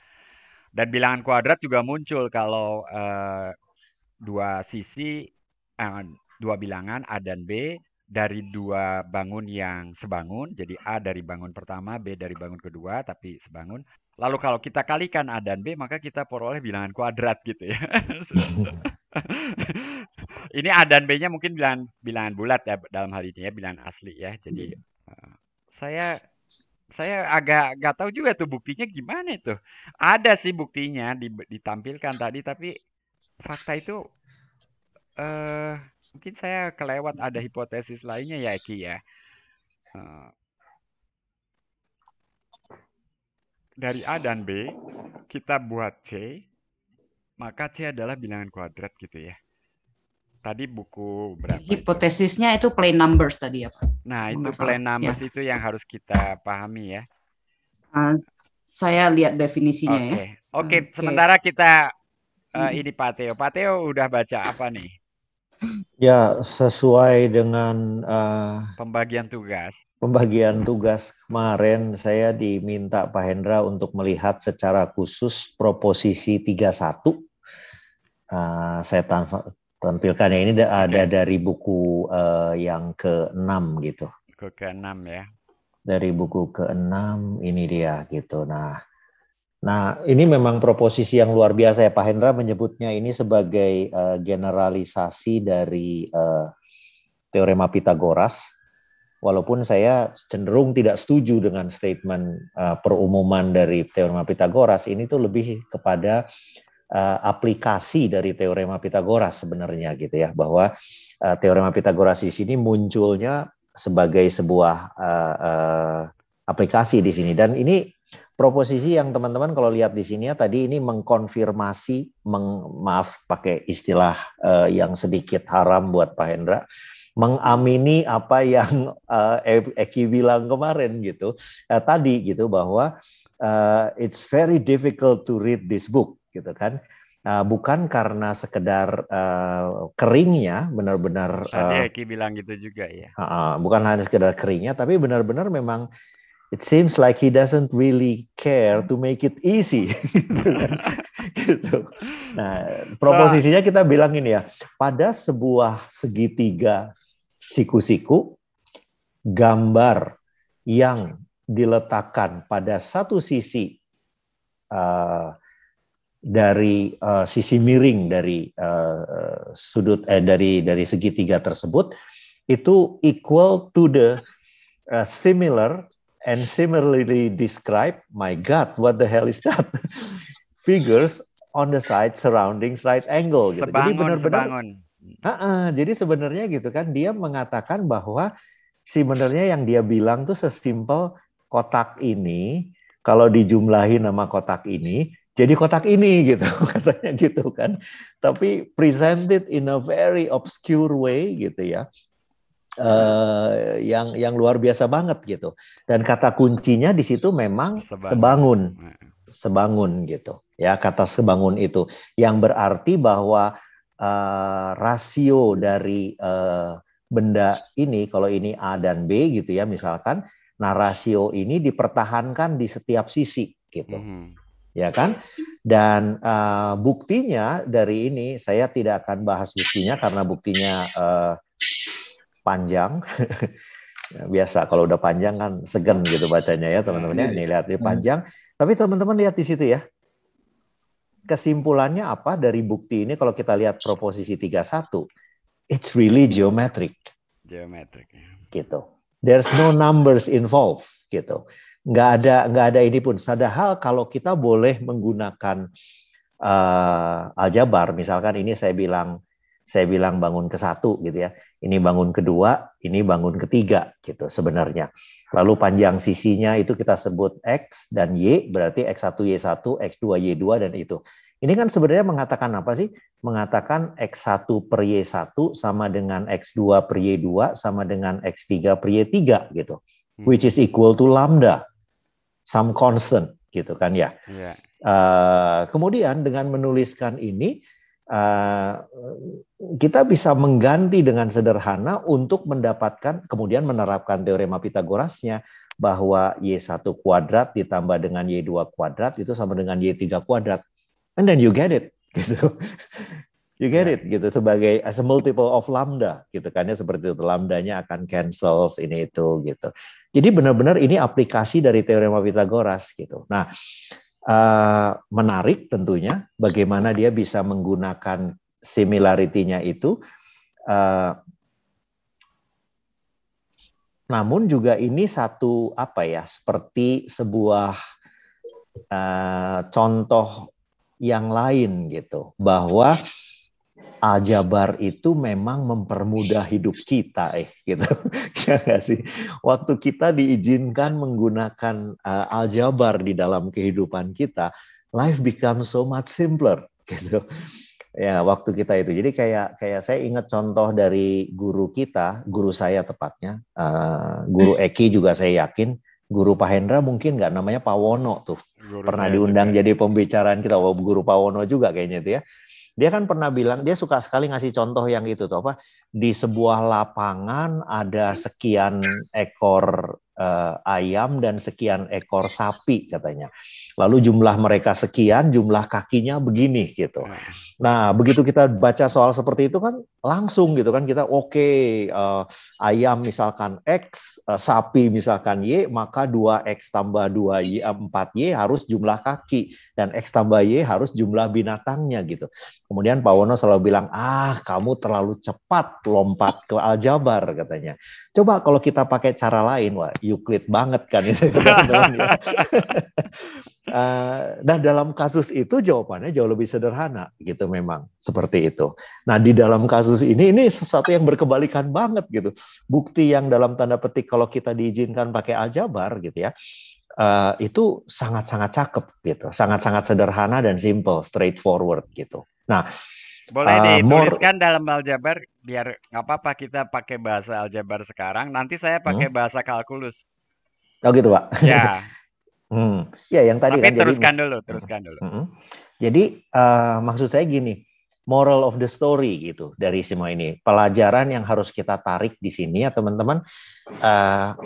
Dan bilangan kuadrat juga muncul kalau uh, dua sisi, uh, dua bilangan A dan B dari dua bangun yang sebangun. Jadi A dari bangun pertama, B dari bangun kedua, tapi sebangun. Lalu kalau kita kalikan A dan B, maka kita peroleh bilangan kuadrat gitu ya. ini A dan B-nya mungkin bilangan bilangan bulat ya dalam hal ini ya bilangan asli ya. Jadi uh, saya saya agak nggak tahu juga tuh buktinya gimana itu. Ada sih buktinya ditampilkan tadi tapi fakta itu eh uh, mungkin saya kelewat ada hipotesis lainnya ya Ki ya. Uh, dari A dan B kita buat C, maka C adalah bilangan kuadrat gitu ya tadi buku berapa? Hipotesisnya itu, itu plain numbers tadi ya Pak. Nah itu Masalah. plain numbers ya. itu yang harus kita pahami ya. Uh, saya lihat definisinya okay. ya. Oke, okay. okay. sementara kita uh, ini Pak Teo. udah baca apa nih? Ya sesuai dengan uh, pembagian tugas. Pembagian tugas kemarin saya diminta Pak Hendra untuk melihat secara khusus proposisi 31 Uh, ah, saya ya ini ada dari buku uh, yang ke-6 gitu. Buku ke-6 ya. Dari buku ke-6 ini dia gitu. Nah, Nah, ini memang proposisi yang luar biasa ya Pak Hendra menyebutnya ini sebagai uh, generalisasi dari uh, teorema Pitagoras. Walaupun saya cenderung tidak setuju dengan statement uh, perumuman dari teorema Pitagoras, ini tuh lebih kepada uh, aplikasi dari teorema Pitagoras sebenarnya gitu ya bahwa uh, teorema Pitagoras di sini munculnya sebagai sebuah uh, uh, aplikasi di sini dan ini proposisi yang teman-teman kalau lihat di sini ya tadi ini mengkonfirmasi meng, maaf pakai istilah uh, yang sedikit haram buat Pak Hendra mengamini apa yang uh, Eki bilang kemarin gitu uh, tadi gitu bahwa uh, it's very difficult to read this book gitu kan uh, bukan karena sekedar uh, keringnya benar-benar uh, bilang gitu juga ya uh, uh, bukan hanya sekedar keringnya tapi benar-benar memang it seems like he doesn't really care to make it easy gitu, kan. gitu nah proposisinya kita bilang ini ya pada sebuah segitiga siku-siku gambar yang diletakkan pada satu sisi uh, dari uh, sisi miring dari uh, sudut eh, dari dari segitiga tersebut itu equal to the uh, similar and similarly describe my god what the hell is that figures on the side surrounding right angle gitu sebangun, jadi benar-benar uh -uh, jadi sebenarnya gitu kan dia mengatakan bahwa sebenarnya yang dia bilang tuh sesimpel kotak ini kalau dijumlahin nama kotak ini jadi kotak ini gitu katanya gitu kan tapi presented in a very obscure way gitu ya uh, yang yang luar biasa banget gitu dan kata kuncinya di situ memang sebangun sebangun iya. gitu ya kata sebangun itu yang berarti bahwa uh, rasio dari uh, benda ini kalau ini A dan B gitu ya misalkan nah rasio ini dipertahankan di setiap sisi gitu mm -hmm ya kan? Dan uh, buktinya dari ini saya tidak akan bahas buktinya karena buktinya uh, panjang. Biasa kalau udah panjang kan segen gitu bacanya ya teman-teman ya. Iya. Ini lihat ini hmm. panjang. Tapi teman-teman lihat di situ ya. Kesimpulannya apa dari bukti ini kalau kita lihat proposisi 31? It's really geometric. Geometric. Ya. Gitu. There's no numbers involved gitu nggak ada nggak ada ini pun. Padahal kalau kita boleh menggunakan uh, aljabar, misalkan ini saya bilang saya bilang bangun ke satu gitu ya, ini bangun kedua, ini bangun ketiga gitu sebenarnya. Lalu panjang sisinya itu kita sebut X dan Y, berarti X1, Y1, X2, Y2, dan itu. Ini kan sebenarnya mengatakan apa sih? Mengatakan X1 per Y1 sama dengan X2 per Y2 sama dengan X3 per Y3 gitu. Hmm. Which is equal to lambda some concern gitu kan ya. Yeah. Iya. Uh, kemudian dengan menuliskan ini uh, kita bisa mengganti dengan sederhana untuk mendapatkan kemudian menerapkan teorema Pitagorasnya bahwa Y1 kuadrat ditambah dengan Y2 kuadrat itu sama dengan Y3 kuadrat. And then you get it gitu. You get iya. it gitu sebagai as a multiple of lambda gitu kan ya seperti itu lambdanya akan cancels ini itu gitu. Jadi benar-benar ini aplikasi dari teorema Pitagoras gitu. Nah, eh, menarik tentunya bagaimana dia bisa menggunakan similarity-nya itu eh, namun juga ini satu apa ya seperti sebuah eh, contoh yang lain gitu bahwa aljabar itu memang mempermudah hidup kita eh gitu ya gak sih waktu kita diizinkan menggunakan uh, aljabar di dalam kehidupan kita life becomes so much simpler gitu ya waktu kita itu jadi kayak kayak saya ingat contoh dari guru kita guru saya tepatnya uh, guru Eki juga saya yakin guru Pak Hendra mungkin nggak namanya Pawono tuh pernah diundang jadi pembicaraan kita oh, guru Pawono juga kayaknya itu ya dia kan pernah bilang dia suka sekali ngasih contoh yang itu tuh apa di sebuah lapangan ada sekian ekor uh, ayam dan sekian ekor sapi katanya lalu jumlah mereka sekian, jumlah kakinya begini gitu. Nah. nah, begitu kita baca soal seperti itu kan langsung gitu kan kita oke okay, uh, eh, ayam misalkan x, uh, sapi misalkan y, maka 2x tambah 2y 4y eh, harus jumlah kaki dan x tambah y harus jumlah binatangnya gitu. Kemudian Pak Wono selalu bilang, "Ah, kamu terlalu cepat lompat ke aljabar," katanya. Coba kalau kita pakai cara lain, wah Euclid banget kan itu Eh, nah dalam kasus itu jawabannya jauh lebih sederhana gitu memang seperti itu. Nah di dalam kasus ini ini sesuatu yang berkebalikan banget gitu. Bukti yang dalam tanda petik kalau kita diizinkan pakai aljabar gitu ya. Uh, itu sangat-sangat cakep gitu, sangat-sangat sederhana dan simple, straightforward gitu. Nah, boleh eh, dituliskan more... dalam aljabar biar nggak apa-apa kita pakai bahasa aljabar sekarang. Nanti saya pakai hmm? bahasa kalkulus. Oh gitu pak. Ya. Hmm. Ya yang tadi Tapi kan teruskan jadi, dulu, hmm. teruskan dulu. Hmm. Jadi uh, maksud saya gini, moral of the story gitu dari semua ini. Pelajaran yang harus kita tarik di sini ya teman-teman. Uh,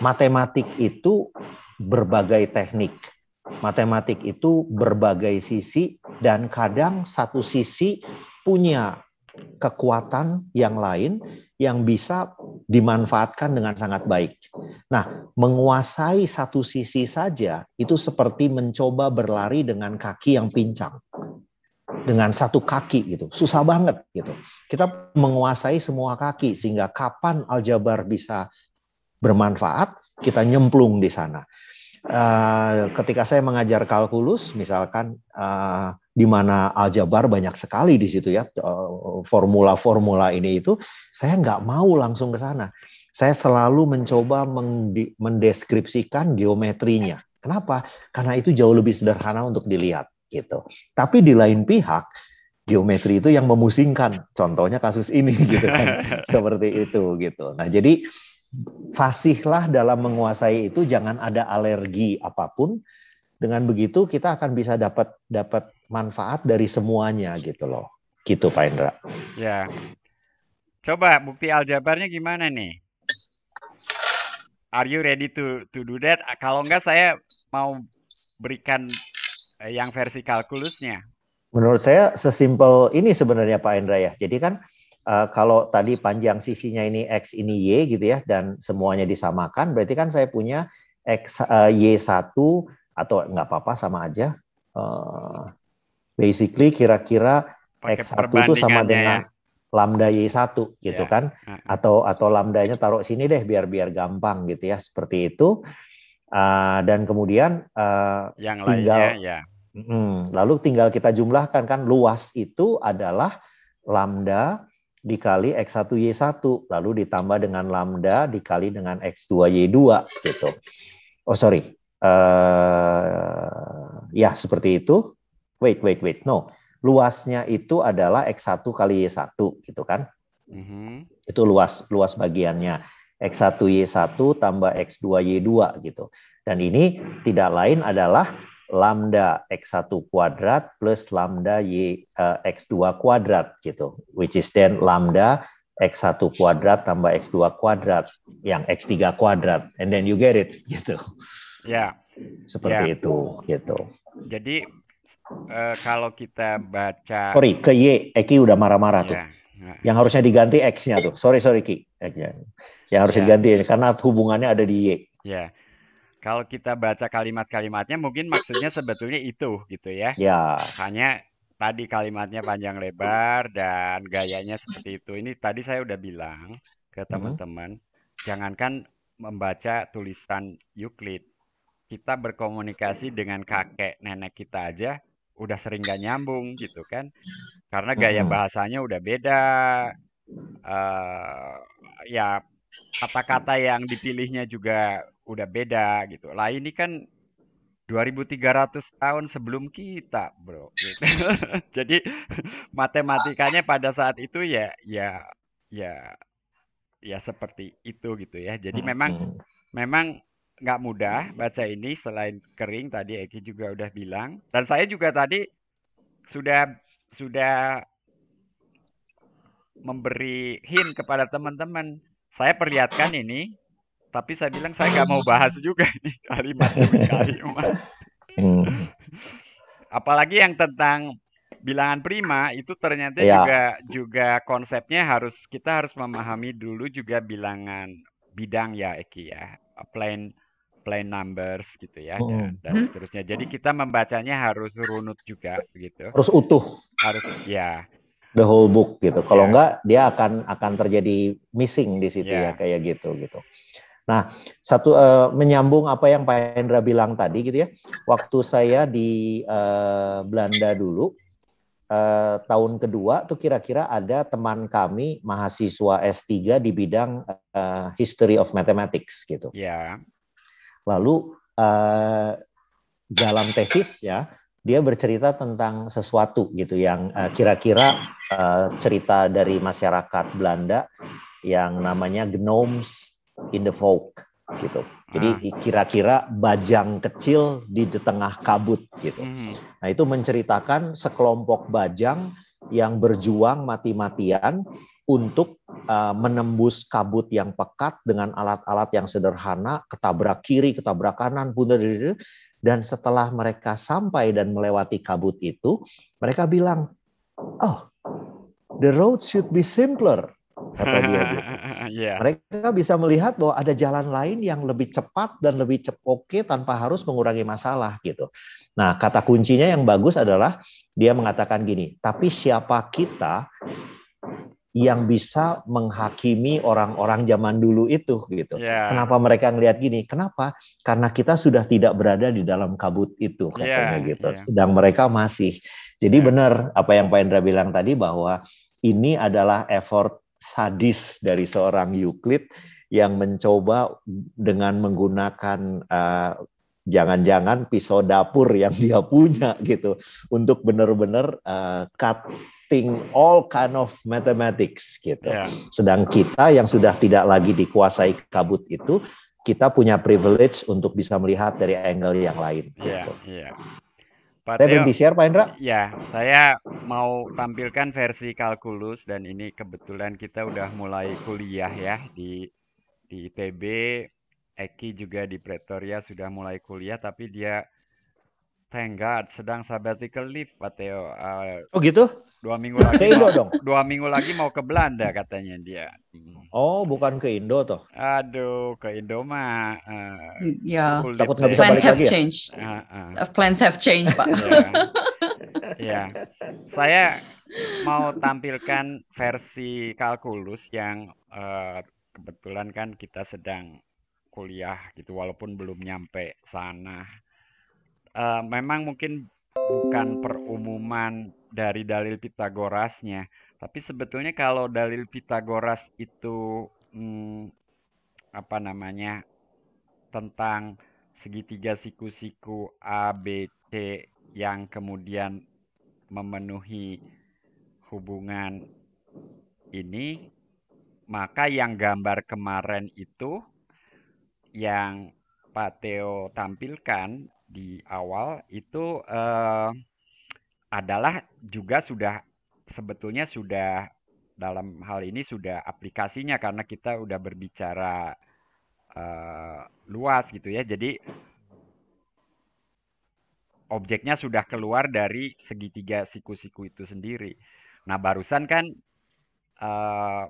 matematik itu berbagai teknik. Matematik itu berbagai sisi dan kadang satu sisi punya kekuatan yang lain yang bisa dimanfaatkan dengan sangat baik. Nah, menguasai satu sisi saja itu seperti mencoba berlari dengan kaki yang pincang dengan satu kaki gitu susah banget gitu kita menguasai semua kaki sehingga kapan aljabar bisa bermanfaat kita nyemplung di sana uh, ketika saya mengajar kalkulus misalkan uh, di mana aljabar banyak sekali di situ ya eh, formula-formula ini itu saya nggak mau langsung ke sana saya selalu mencoba mendeskripsikan geometrinya. Kenapa? Karena itu jauh lebih sederhana untuk dilihat gitu. Tapi di lain pihak, geometri itu yang memusingkan. Contohnya kasus ini gitu kan. Seperti itu gitu. Nah, jadi fasihlah dalam menguasai itu jangan ada alergi apapun. Dengan begitu kita akan bisa dapat dapat manfaat dari semuanya gitu loh. Gitu Pak Indra. Ya. Coba bukti aljabarnya gimana nih? Are you ready to to do that? Ah, kalau enggak saya mau berikan eh, yang versi kalkulusnya. Menurut saya sesimpel ini sebenarnya Pak Indra. ya. Jadi kan uh, kalau tadi panjang sisinya ini x ini y gitu ya dan semuanya disamakan berarti kan saya punya x uh, eh, y1 atau enggak apa-apa sama aja. Uh, basically kira-kira X1 itu sama dengan ya lambda Y1 gitu yeah. kan atau atau lambdanya taruh sini deh biar biar gampang gitu ya seperti itu uh, dan kemudian uh, yang tinggal lainnya, ya. mm, lalu tinggal kita jumlahkan kan luas itu adalah lambda dikali X1 Y1 lalu ditambah dengan lambda dikali dengan X2 Y2 gitu. Oh sorry. Uh, ya seperti itu. Wait, wait, wait. No luasnya itu adalah X1 kali Y1 gitu kan. Mm-hmm. Itu luas luas bagiannya. X1 Y1 tambah X2 Y2 gitu. Dan ini tidak lain adalah lambda X1 kuadrat plus lambda Y uh, eh, X2 kuadrat gitu. Which is then lambda X1 kuadrat tambah X2 kuadrat yang X3 kuadrat. And then you get it gitu. Ya. Yeah. Seperti yeah. itu gitu. Jadi uh, kalau kita baca sorry ke Y Eki udah marah-marah tuh iya, iya. yang harusnya diganti X-nya tuh sorry sorry Ki yang harus ya. Iya. diganti karena hubungannya ada di Y ya kalau kita baca kalimat-kalimatnya mungkin maksudnya sebetulnya itu gitu ya ya hanya tadi kalimatnya panjang lebar dan gayanya seperti itu ini tadi saya udah bilang ke hmm. teman-teman hmm. jangankan membaca tulisan Euclid kita berkomunikasi dengan kakek nenek kita aja udah sering gak nyambung gitu kan karena gaya bahasanya udah beda uh, ya kata-kata yang dipilihnya juga udah beda gitu lah ini kan 2300 tahun sebelum kita, bro. Gitu. Jadi matematikanya pada saat itu ya ya ya ya seperti itu gitu ya. Jadi memang memang nggak mudah baca ini selain kering tadi Eki juga udah bilang dan saya juga tadi sudah sudah memberi hint kepada teman-teman saya perlihatkan ini tapi saya bilang saya nggak mau bahas juga ini kalimat kalimat mm. apalagi yang tentang bilangan prima itu ternyata ya. juga juga konsepnya harus kita harus memahami dulu juga bilangan bidang ya Eki ya plane lain numbers gitu ya hmm. dan, dan hmm. seterusnya. Jadi kita membacanya harus runut juga begitu. Harus utuh. Harus ya. The whole book gitu. Kalau yeah. enggak dia akan akan terjadi missing di situ yeah. ya kayak gitu gitu. Nah, satu uh, menyambung apa yang Pak Hendra bilang tadi gitu ya. Waktu saya di uh, Belanda dulu uh, tahun kedua tuh kira-kira ada teman kami mahasiswa S3 di bidang uh, History of Mathematics gitu. Ya. Yeah. Lalu uh, dalam tesis ya dia bercerita tentang sesuatu gitu yang eh, kira-kira uh, cerita dari masyarakat Belanda yang namanya gnomes in the fog gitu. Jadi ah. kira-kira bajang kecil di tengah kabut gitu. Hmm. Nah itu menceritakan sekelompok bajang yang berjuang mati-matian untuk uh, menembus kabut yang pekat dengan alat-alat yang sederhana, ketabrak kiri, ketabrak kanan, dan setelah mereka sampai dan melewati kabut itu, mereka bilang, "Oh, the road should be simpler." kata dia gitu. yeah. Mereka bisa melihat bahwa ada jalan lain yang lebih cepat dan lebih oke tanpa harus mengurangi masalah gitu. Nah, kata kuncinya yang bagus adalah dia mengatakan gini, tapi siapa kita yang bisa menghakimi orang-orang zaman dulu itu gitu. Yeah. Kenapa mereka ngelihat gini? Kenapa? Karena kita sudah tidak berada di dalam kabut itu ya, katanya yeah. gitu. Yeah. Sedang mereka masih. Jadi yeah. benar apa yang Pak Indra bilang tadi bahwa ini adalah effort sadis dari seorang Euclid yang mencoba dengan menggunakan uh, jangan-jangan pisau dapur yang dia punya gitu untuk benar-benar uh, cut acting all kind of mathematics gitu. Yeah. Sedang kita yang sudah tidak lagi dikuasai kabut itu, kita punya privilege untuk bisa melihat dari angle yang lain gitu. Yeah, yeah. saya berhenti share Pak Indra? Ya, saya mau tampilkan versi kalkulus dan ini kebetulan kita udah mulai kuliah ya di di ITB. Eki juga di Pretoria sudah mulai kuliah tapi dia thank God sedang sabbatical leave Pak Theo. Uh, oh gitu? Dua minggu lagi. Ke Indo mau, dong. Dua minggu lagi mau ke Belanda katanya dia. Hmm. Oh, bukan ke Indo toh? Aduh, ke Indo mah. Uh, ya. Yeah. Takut nggak bisa plans balik have lagi. Ya? Changed. Ya? Uh, uh. Plans have changed, pak. ya. Saya mau tampilkan versi kalkulus yang uh, kebetulan kan kita sedang kuliah gitu, walaupun belum nyampe sana. Uh, memang mungkin bukan perumuman dari dalil Pitagorasnya. Tapi sebetulnya kalau dalil Pitagoras itu hmm, apa namanya tentang segitiga siku-siku A, B, C yang kemudian memenuhi hubungan ini, maka yang gambar kemarin itu yang Pak Theo tampilkan di awal itu eh, adalah juga sudah sebetulnya sudah dalam hal ini sudah aplikasinya karena kita udah berbicara uh, luas gitu ya. Jadi objeknya sudah keluar dari segitiga siku-siku itu sendiri. Nah barusan kan uh,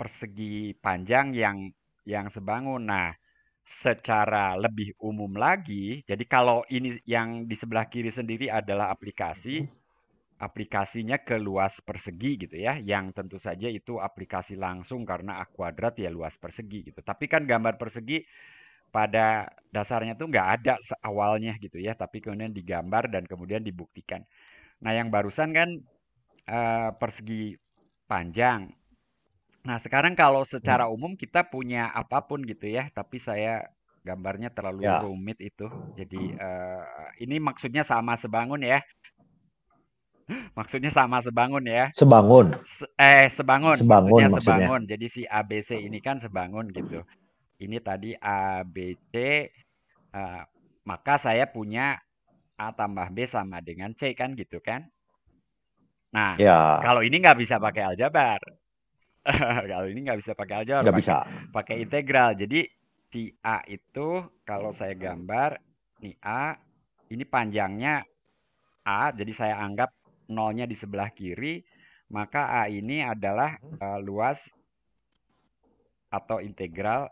persegi panjang yang yang sebangun. Nah secara lebih umum lagi. Jadi kalau ini yang di sebelah kiri sendiri adalah aplikasi, aplikasinya ke luas persegi gitu ya, yang tentu saja itu aplikasi langsung karena A kuadrat ya luas persegi gitu. Tapi kan gambar persegi pada dasarnya tuh nggak ada awalnya gitu ya, tapi kemudian digambar dan kemudian dibuktikan. Nah yang barusan kan eh, persegi panjang Nah, sekarang kalau hmm. secara umum kita punya apapun gitu ya, tapi saya gambarnya terlalu ya. rumit itu. Jadi uh, ini maksudnya sama sebangun ya. Maksudnya sama sebangun ya. Sebangun. Se eh sebangun. Sebangun maksudnya, maksudnya. Sebangun. Jadi si ABC ini kan sebangun hmm. gitu. Ini tadi ABC uh, eh, maka saya punya A tambah B sama dengan C kan gitu kan. Nah, ya. kalau ini nggak bisa pakai aljabar. kalau ini nggak bisa pakai aja, Nggak bisa. Pakai integral. Jadi si A itu kalau saya gambar, ini A, ini panjangnya A, jadi saya anggap nolnya di sebelah kiri, maka A ini adalah uh, luas atau integral.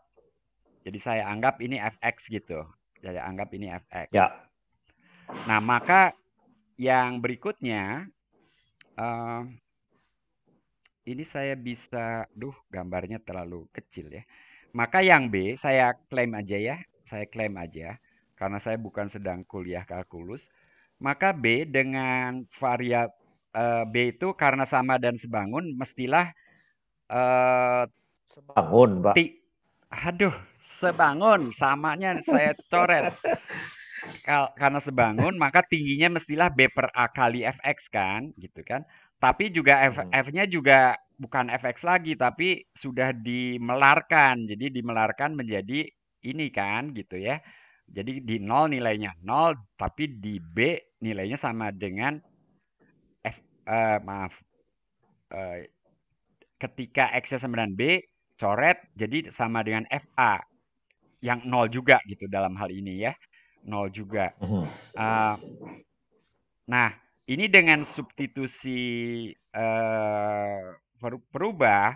Jadi saya anggap ini fx gitu. Saya anggap ini fx. Ya. Nah maka yang berikutnya uh, ini saya bisa, duh gambarnya terlalu kecil ya. Maka yang B saya klaim aja ya, saya klaim aja karena saya bukan sedang kuliah kalkulus. Maka B dengan variabel uh, B itu karena sama dan sebangun mestilah uh, sebangun, Pak. Aduh, sebangun samanya saya coret. Kal karena sebangun maka tingginya mestilah B per A kali FX kan, gitu kan. Tapi juga F, hmm. nya juga bukan FX lagi tapi sudah dimelarkan. Jadi dimelarkan menjadi ini kan gitu ya. Jadi di nol nilainya nol, tapi di B nilainya sama dengan F uh, maaf uh, ketika x sama dengan B coret jadi sama dengan FA yang nol juga gitu dalam hal ini ya nol juga. Uh, nah ini dengan substitusi uh, perubah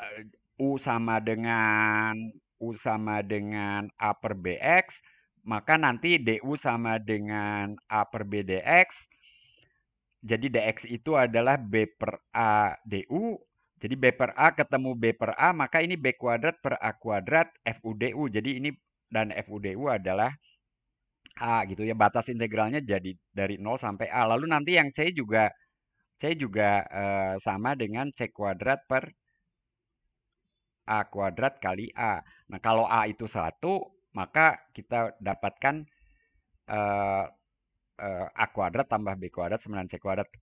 eh, u sama dengan u sama dengan a per bx maka nanti du sama dengan a per b dx jadi dx itu adalah b per a du jadi b per a ketemu b per a maka ini b kuadrat per a kuadrat fudu jadi ini dan fudu adalah A gitu ya batas integralnya jadi dari 0 sampai A lalu nanti yang C juga C juga e, sama dengan C kuadrat per A kuadrat kali A nah kalau A itu 1 maka kita dapatkan e, e, A kuadrat tambah B kuadrat sama C kuadrat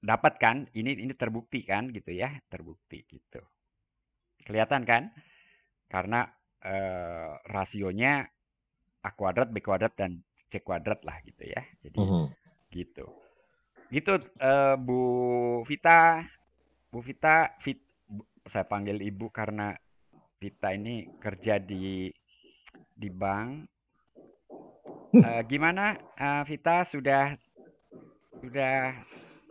dapatkan ini ini terbukti kan gitu ya terbukti gitu kelihatan kan karena e, rasionya a kuadrat b kuadrat dan c kuadrat lah gitu ya jadi mm -hmm. gitu gitu uh, Bu Vita Bu Vita Fit saya panggil ibu karena Vita ini kerja di di bank uh, gimana uh, Vita sudah sudah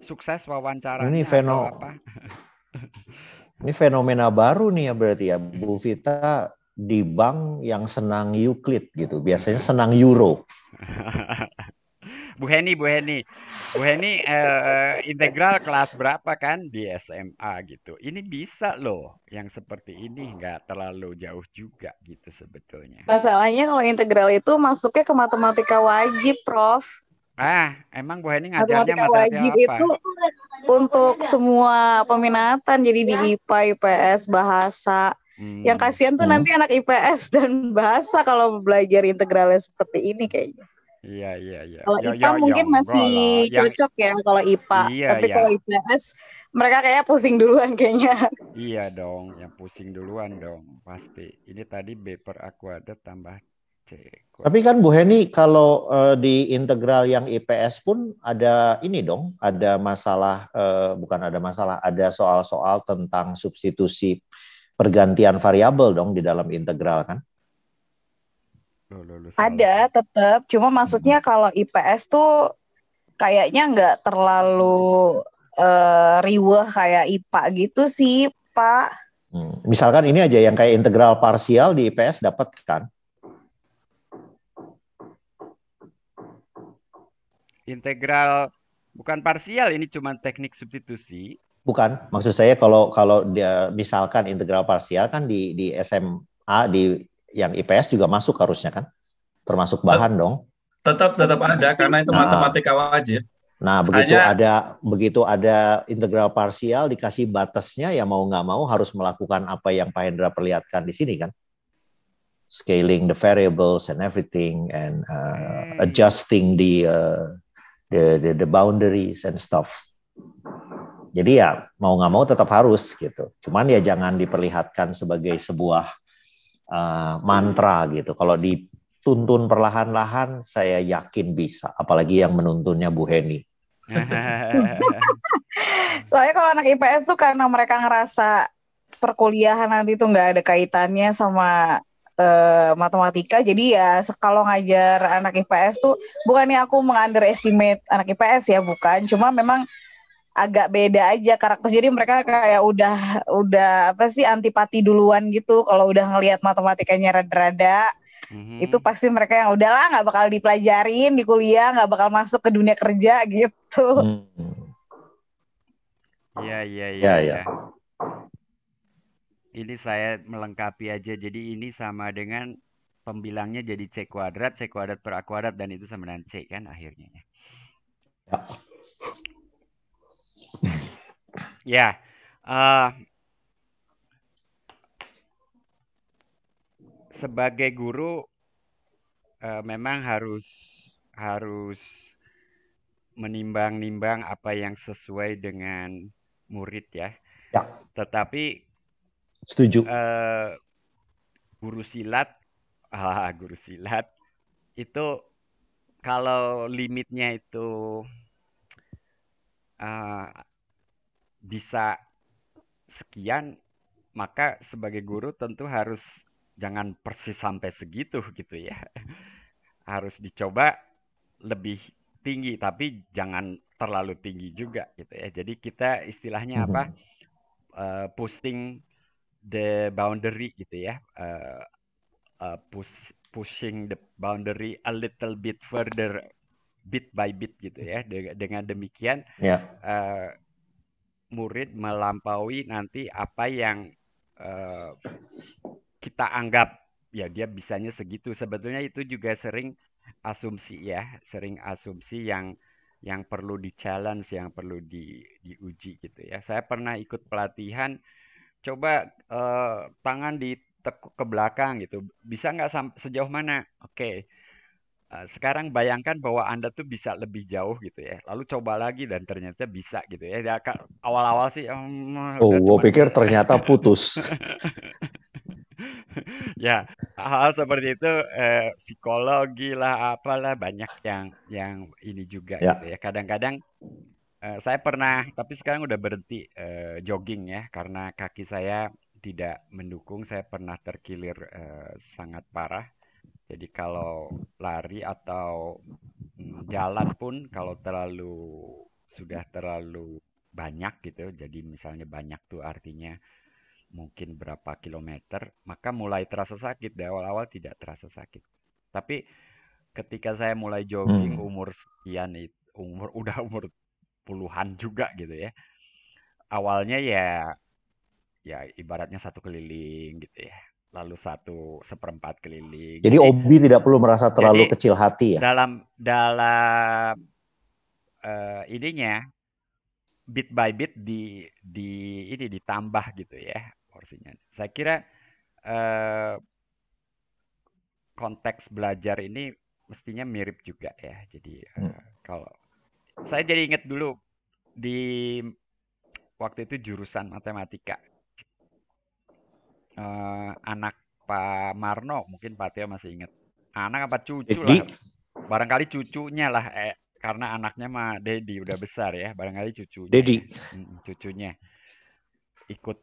sukses wawancara ini fenomena ini fenomena baru nih ya berarti ya Bu hmm. Vita di bank yang senang Euclid gitu. Biasanya senang euro. Bu Heni, Bu Heni, Bu Heni uh, integral kelas berapa kan di SMA gitu. Ini bisa loh yang seperti ini nggak terlalu jauh juga gitu sebetulnya. Masalahnya kalau integral itu masuknya ke matematika wajib, Prof. Ah, emang Bu Heni ngajarnya matematika, matematika wajib apa? itu untuk semua peminatan jadi di IPA, IPS, bahasa, Hmm. Yang kasihan tuh hmm. nanti anak IPS dan bahasa kalau belajar integralnya seperti ini kayaknya. Iya iya iya. Kalau IPA ya, ya, ya, mungkin ya, masih cocok ya kalau IPA, iya, tapi ya. kalau IPS mereka kayaknya pusing duluan kayaknya. Iya dong, yang pusing duluan dong pasti. Ini tadi B per A kuadrat tambah C. Tapi kan Bu Heni kalau uh, di integral yang IPS pun ada ini dong, ada masalah uh, bukan ada masalah, ada soal-soal tentang substitusi pergantian variabel dong di dalam integral kan? Ada tetap, cuma maksudnya hmm. kalau IPS tuh kayaknya nggak terlalu uh, riweh kayak IPA gitu sih, Pak. Hmm. Misalkan ini aja yang kayak integral parsial di IPS dapat kan? Integral bukan parsial, ini cuma teknik substitusi. Bukan, maksud saya kalau kalau dia misalkan integral parsial kan di di SMA di yang IPS juga masuk harusnya kan? Termasuk bahan dong. Tetap tetap ada karena itu nah, matematika wajib. Nah, begitu Hanya, ada begitu ada integral parsial dikasih batasnya ya mau nggak mau harus melakukan apa yang Pak Hendra perlihatkan di sini kan? Scaling the variables and everything and uh, adjusting the, uh, the the the boundaries and stuff. Jadi ya mau nggak mau tetap harus gitu. Cuman ya jangan diperlihatkan sebagai sebuah uh, mantra gitu. Kalau dituntun perlahan-lahan, saya yakin bisa. Apalagi yang menuntunnya Bu Heni. Soalnya kalau anak IPS tuh karena mereka ngerasa perkuliahan nanti tuh nggak ada kaitannya sama eh, matematika. Jadi ya kalau ngajar anak IPS tuh bukannya aku mengunderestimate anak IPS ya bukan. Cuma memang agak beda aja karakter jadi mereka kayak udah udah apa sih antipati duluan gitu kalau udah ngelihat matematikanya rada-rada mm-hmm. itu pasti mereka yang udah lah nggak bakal dipelajarin di kuliah nggak bakal masuk ke dunia kerja gitu hmm. iya iya iya, ya, iya. Ya. ini saya melengkapi aja jadi ini sama dengan pembilangnya jadi c kuadrat c kuadrat per a kuadrat dan itu sama dengan c kan akhirnya ya. ya. Yeah. Ya, uh, sebagai guru uh, memang harus harus menimbang-nimbang apa yang sesuai dengan murid ya. Ya. Tetapi setuju. Uh, guru silat, ah, guru silat itu kalau limitnya itu uh, bisa sekian maka sebagai guru tentu harus jangan persis sampai segitu gitu ya harus dicoba lebih tinggi tapi jangan terlalu tinggi juga gitu ya jadi kita istilahnya apa uh, pushing the boundary gitu ya uh, uh, push pushing the boundary a little bit further bit by bit gitu ya dengan demikian yeah. Ya. uh, murid melampaui nanti apa yang uh, kita anggap ya dia bisanya segitu sebetulnya itu juga sering asumsi ya sering asumsi yang yang perlu di challenge yang perlu di diuji gitu ya saya pernah ikut pelatihan coba uh, tangan ditekuk ke belakang gitu bisa nggak sejauh mana oke okay Eh, sekarang bayangkan bahwa Anda tuh bisa lebih jauh gitu ya. Lalu coba lagi dan ternyata bisa gitu ya. ya awal-awal sih um, Oh, eh, gue pikir ternyata putus. ya, hal, hal seperti itu eh, psikologi lah apalah banyak yang yang ini juga ya. gitu ya. Kadang-kadang eh, saya pernah tapi sekarang udah berhenti eh, jogging ya karena kaki saya tidak mendukung. Saya pernah terkilir eh, sangat parah jadi kalau lari atau mm, jalan pun kalau terlalu sudah terlalu banyak gitu. Jadi misalnya banyak tuh artinya mungkin berapa kilometer, maka mulai terasa sakit. Di awal-awal tidak terasa sakit. Tapi ketika saya mulai jogging hmm. umur sekian itu umur udah umur puluhan juga gitu ya. Awalnya ya ya ibaratnya satu keliling gitu ya lalu satu seperempat keliling. Jadi, Obi tidak perlu merasa terlalu jadi, kecil hati ya. Dalam dalam uh, ininya bit by bit di di ini ditambah gitu ya porsinya. Saya kira uh, konteks belajar ini mestinya mirip juga ya. Jadi uh, hmm. kalau saya jadi ingat dulu di waktu itu jurusan matematika uh, anak Pak Marno mungkin Pak Tio masih ingat anak apa cucu Edi? lah barangkali cucunya lah eh, karena anaknya mah Dedi udah besar ya barangkali cucunya Dedi cucunya ikut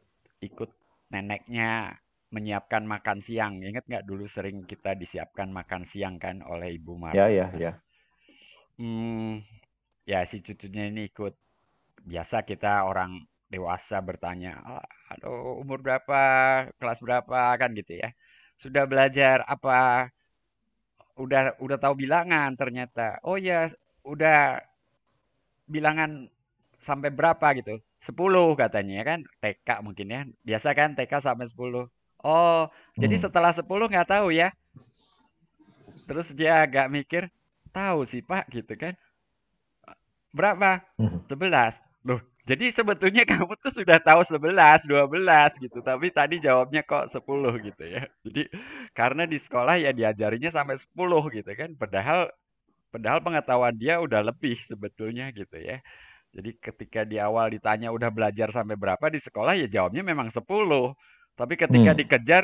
ikut neneknya menyiapkan makan siang ingat nggak dulu sering kita disiapkan makan siang kan oleh Ibu Marno ya ya ya hmm, ya si cucunya ini ikut biasa kita orang dewasa bertanya, oh, aduh umur berapa, kelas berapa kan gitu ya. Sudah belajar apa? Udah udah tahu bilangan ternyata. Oh ya, udah bilangan sampai berapa gitu. Sepuluh katanya ya kan TK mungkin ya. Biasa kan TK sampai sepuluh. Oh, hmm. jadi setelah sepuluh nggak tahu ya. Terus dia agak mikir, tahu sih Pak gitu kan. Berapa? Hmm. Sebelas. Loh, jadi sebetulnya kamu tuh sudah tahu 11, 12 gitu, tapi tadi jawabnya kok 10 gitu ya. Jadi karena di sekolah ya diajarinya sampai 10 gitu kan, padahal padahal pengetahuan dia udah lebih sebetulnya gitu ya. Jadi ketika di awal ditanya udah belajar sampai berapa di sekolah ya jawabnya memang 10. Tapi ketika hmm. dikejar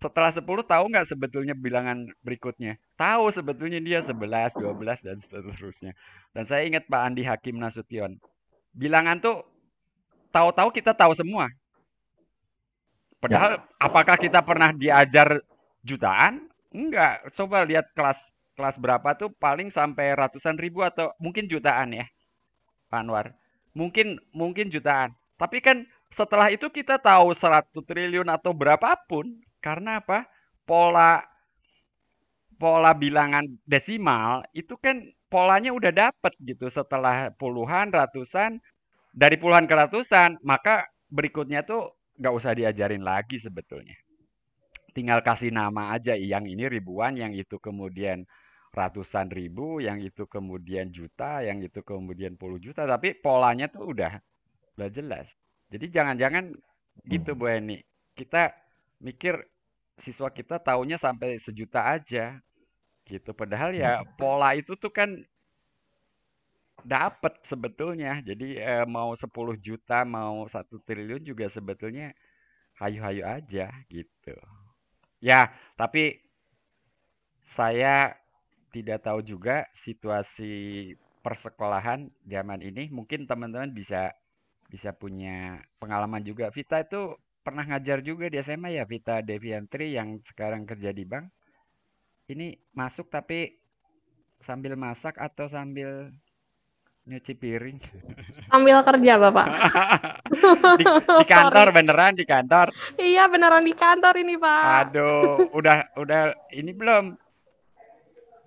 setelah 10 tahu nggak sebetulnya bilangan berikutnya? Tahu sebetulnya dia 11, 12 dan seterusnya. Dan saya ingat Pak Andi Hakim Nasution bilangan tuh tahu-tahu kita tahu semua. Padahal ya. apakah kita pernah diajar jutaan? Enggak. Coba lihat kelas kelas berapa tuh paling sampai ratusan ribu atau mungkin jutaan ya. Pak Anwar. Mungkin mungkin jutaan. Tapi kan setelah itu kita tahu 100 triliun atau berapapun karena apa? Pola pola bilangan desimal itu kan polanya udah dapet gitu setelah puluhan ratusan dari puluhan ke ratusan maka berikutnya tuh nggak usah diajarin lagi sebetulnya tinggal kasih nama aja yang ini ribuan yang itu kemudian ratusan ribu yang itu kemudian juta yang itu kemudian puluh juta tapi polanya tuh udah udah jelas jadi jangan-jangan gitu hmm. Bu Eni kita mikir siswa kita taunya sampai sejuta aja gitu padahal ya hmm. pola itu tuh kan dapat sebetulnya jadi eh, mau 10 juta mau satu triliun juga sebetulnya hayu-hayu aja gitu ya tapi saya tidak tahu juga situasi persekolahan zaman ini mungkin teman-teman bisa bisa punya pengalaman juga Vita itu pernah ngajar juga di SMA ya Vita Deviantri yang sekarang kerja di bank ini masuk tapi sambil masak atau sambil nyuci piring sambil kerja bapak di, di kantor Sorry. beneran di kantor iya beneran di kantor ini pak aduh udah udah ini belum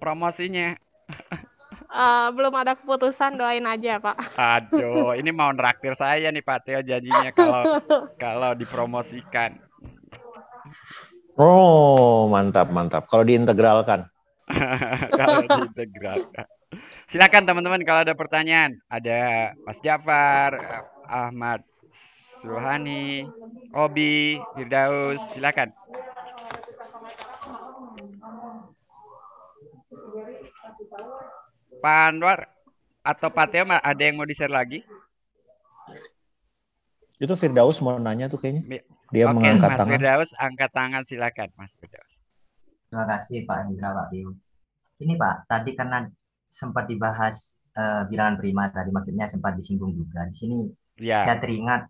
promosinya uh, belum ada keputusan doain aja pak aduh ini mau nraktir saya nih pak Teo janjinya kalau kalau dipromosikan Oh, mantap, mantap. Kalau diintegralkan. kalau diintegralkan. Silakan teman-teman kalau ada pertanyaan. Ada Mas Jafar, Ahmad Suhani, Obi, Firdaus, silakan. Pak Anwar atau Pak Teo ada yang mau di-share lagi? Itu Firdaus mau nanya tuh kayaknya. Dia Oke, mengangkat Mas tangan. Firdaus, angkat tangan silakan Mas Firdaus. Terima kasih Pak Hendra, Pak Bio. Ini Pak, tadi karena sempat dibahas uh, bilangan prima tadi maksudnya sempat disinggung juga. Di sini ya. saya teringat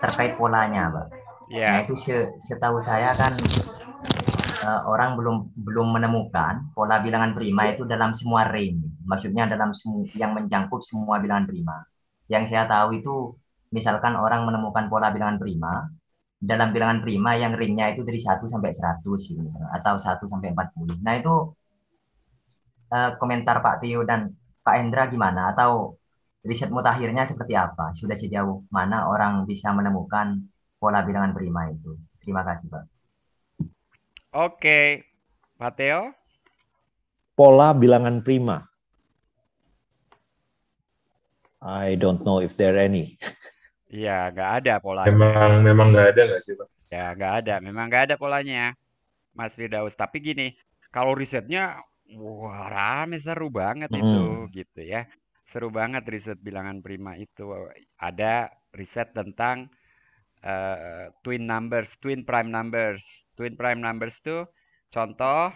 terkait polanya, Pak. Ya. Nah, itu se setahu saya kan uh, orang belum belum menemukan pola bilangan prima itu dalam semua range. Maksudnya dalam yang mencangkup semua bilangan prima. Yang saya tahu itu misalkan orang menemukan pola bilangan prima, dalam bilangan prima yang ringnya itu dari 1 sampai 100 gitu misalnya atau 1 sampai 40. Nah, itu uh, komentar Pak Tio dan Pak Endra gimana atau riset mutakhirnya seperti apa? Sudah sejauh mana orang bisa menemukan pola bilangan prima itu? Terima kasih, Pak. Oke, Pak Teo. Pola bilangan prima. I don't know if there any. Iya, nggak ada polanya. Memang memang nggak ada nggak sih, Pak? Ya, nggak ada. Memang nggak ada polanya, Mas Firdaus. Tapi gini, kalau risetnya, wah rame seru banget hmm. itu, gitu ya. Seru banget riset bilangan prima itu. Ada riset tentang uh, twin numbers, twin prime numbers. Twin prime numbers itu, contoh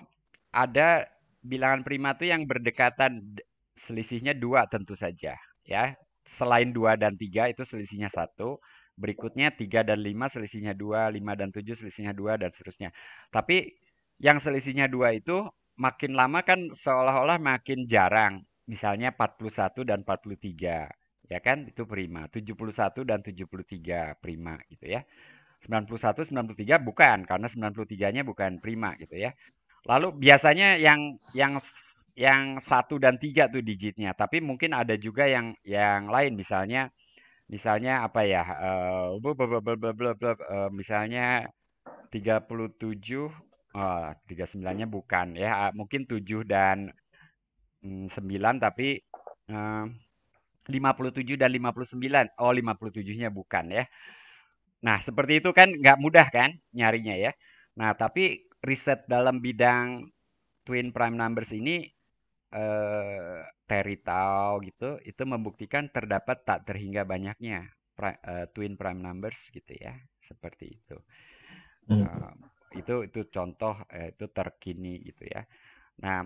ada bilangan prima tuh yang berdekatan selisihnya dua tentu saja, ya selain 2 dan 3 itu selisihnya 1. berikutnya 3 dan 5 selisihnya 2 5 dan 7 selisihnya 2 dan seterusnya tapi yang selisihnya 2 itu makin lama kan seolah-olah makin jarang misalnya 41 dan 43 ya kan itu prima 71 dan 73 prima gitu ya 91 93 bukan karena 93-nya bukan prima gitu ya lalu biasanya yang yang yang satu dan tiga tuh digitnya. Tapi mungkin ada juga yang yang lain misalnya misalnya apa ya uh, blah, blah, blah, blah, blah, blah, uh, misalnya 37 uh, 39-nya bukan ya uh, mungkin 7 dan um, mm, 9 tapi eh, uh, 57 dan 59 oh lima puluh nya bukan ya nah seperti itu kan nggak mudah kan nyarinya ya nah tapi riset dalam bidang twin prime numbers ini eh, teritau gitu itu membuktikan terdapat tak terhingga banyaknya uh, twin prime numbers gitu ya seperti itu hmm. uh, itu itu contoh uh, itu terkini gitu ya nah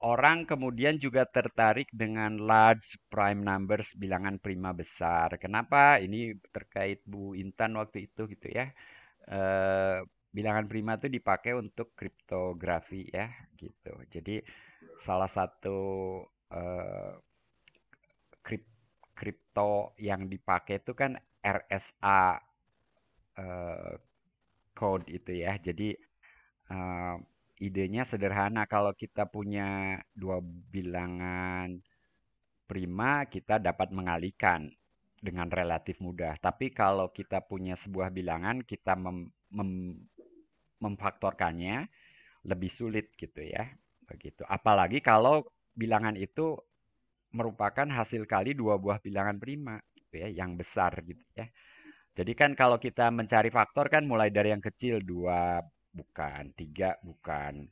orang kemudian juga tertarik dengan large prime numbers bilangan prima besar kenapa ini terkait Bu Intan waktu itu gitu ya bilangan prima itu dipakai untuk kriptografi ya gitu jadi salah satu uh, kripto yang dipakai itu kan RSA uh, eh, code itu ya. Jadi uh, idenya sederhana kalau kita punya dua bilangan prima kita dapat mengalihkan dengan relatif mudah. Tapi kalau kita punya sebuah bilangan kita mem mem memfaktorkannya lebih sulit gitu ya begitu. Apalagi kalau bilangan itu merupakan hasil kali dua buah bilangan prima gitu ya, yang besar gitu ya. Jadi kan kalau kita mencari faktor kan mulai dari yang kecil dua bukan, tiga bukan,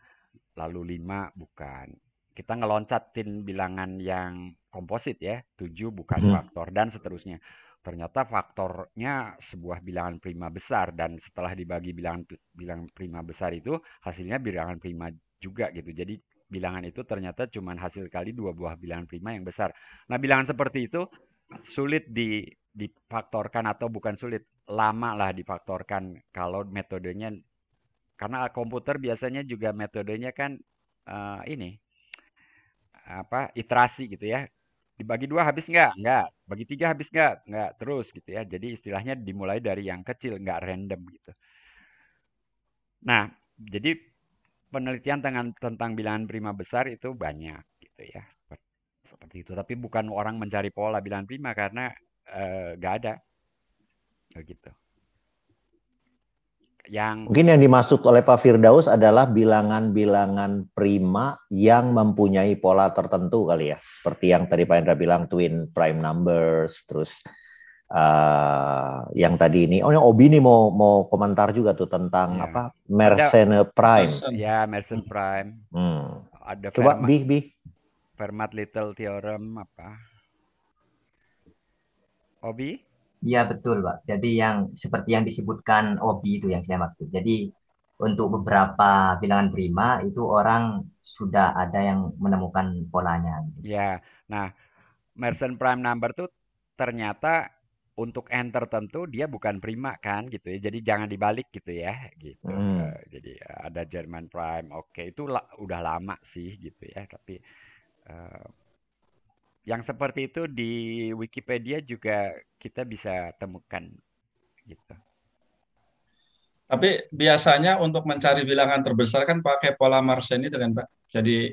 lalu lima bukan. Kita ngeloncatin bilangan yang komposit ya, tujuh bukan hmm. faktor dan seterusnya. Ternyata faktornya sebuah bilangan prima besar dan setelah dibagi bilangan bilangan prima besar itu hasilnya bilangan prima juga gitu. Jadi bilangan itu ternyata cuma hasil kali dua buah bilangan prima yang besar. Nah bilangan seperti itu sulit di difaktorkan atau bukan sulit lama lah difaktorkan kalau metodenya karena komputer biasanya juga metodenya kan uh, ini apa iterasi gitu ya dibagi dua habis nggak nggak bagi tiga habis nggak nggak terus gitu ya jadi istilahnya dimulai dari yang kecil nggak random gitu nah jadi penelitian tentang tentang bilangan prima besar itu banyak gitu ya seperti, seperti itu tapi bukan orang mencari pola bilangan prima karena eh, nggak uh, ada begitu yang mungkin yang dimaksud oleh Pak Firdaus adalah bilangan-bilangan prima yang mempunyai pola tertentu kali ya seperti yang tadi Pak Hendra bilang twin prime numbers terus uh, yang tadi ini oh yang Obi nih mau mau komentar juga tuh tentang yeah. apa Mersenne Prime. Ya, Mersenne Prime. Hmm. Ada Coba Fermat, Bih Bih. Fermat Little Theorem apa? Obi? Iya betul, Pak. Jadi yang seperti yang disebutkan Obi itu yang saya maksud. Jadi untuk beberapa bilangan prima itu orang sudah ada yang menemukan polanya. Ya, nah Mersenne prime number tuh ternyata untuk n tertentu dia bukan prima kan gitu ya. Jadi jangan dibalik gitu ya gitu. Hmm. Eh, jadi ada German prime. Oke, okay. itu la udah lama sih gitu ya, tapi uh, yang seperti itu di Wikipedia juga kita bisa temukan gitu. Tapi biasanya untuk mencari bilangan terbesar kan pakai pola Marsen itu kan, Pak. Jadi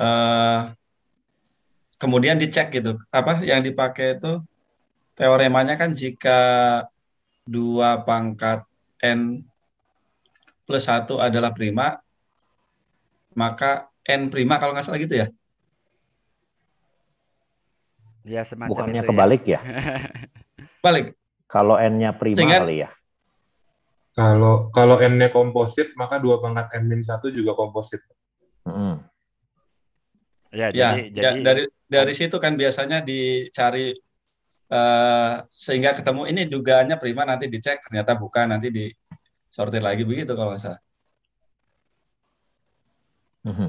uh, kemudian dicek gitu. Apa yang dipakai itu teoremanya kan jika dua pangkat N plus satu adalah prima, maka N prima kalau nggak salah gitu ya? Ya, Bukannya ya. kebalik ya? ya? Balik. Kalau N-nya prima Sehingga, kali ya? Kalau kalau N-nya komposit, maka dua pangkat N minus satu juga komposit. Hmm. Ya, ya, jadi, ya, jadi, dari dari situ kan biasanya dicari Eh, sehingga ketemu ini dugaannya Prima nanti dicek ternyata bukan nanti di sortir lagi begitu kalau nggak salah. Mhm.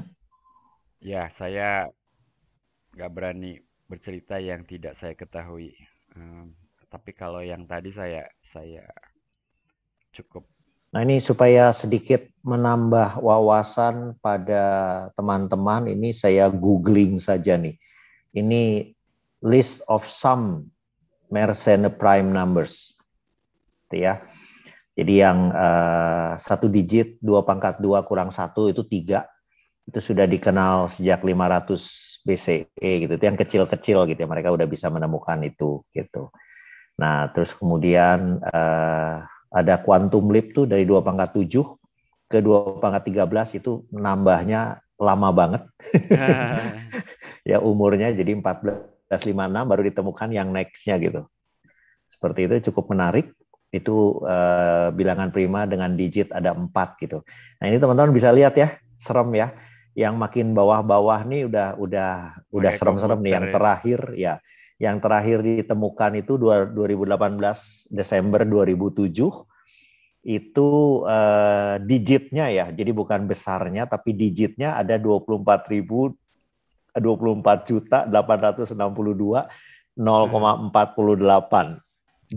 Ya saya nggak berani bercerita yang tidak saya ketahui. Um, tapi kalau yang tadi saya saya cukup. Nah ini supaya sedikit menambah wawasan pada teman-teman ini saya googling saja nih. Ini list of some Mersenne prime numbers. Gitu ya. Jadi yang uh, satu digit, dua pangkat dua kurang satu itu tiga. Itu sudah dikenal sejak 500 BCE gitu. Itu yang kecil-kecil gitu ya. Mereka udah bisa menemukan itu gitu. Nah terus kemudian uh, ada quantum leap tuh dari dua pangkat tujuh ke dua pangkat tiga belas itu nambahnya lama banget. ya umurnya jadi empat belas. 1956 baru ditemukan yang nextnya gitu. Seperti itu cukup menarik. Itu uh, bilangan prima dengan digit ada empat gitu. Nah ini teman-teman bisa lihat ya, serem ya. Yang makin bawah-bawah nih udah udah udah serem-serem nih. Yang ya. terakhir ya, yang terakhir ditemukan itu 2018 Desember 2007 itu uh, digitnya ya, jadi bukan besarnya tapi digitnya ada 24.000 24 juta 862 0,48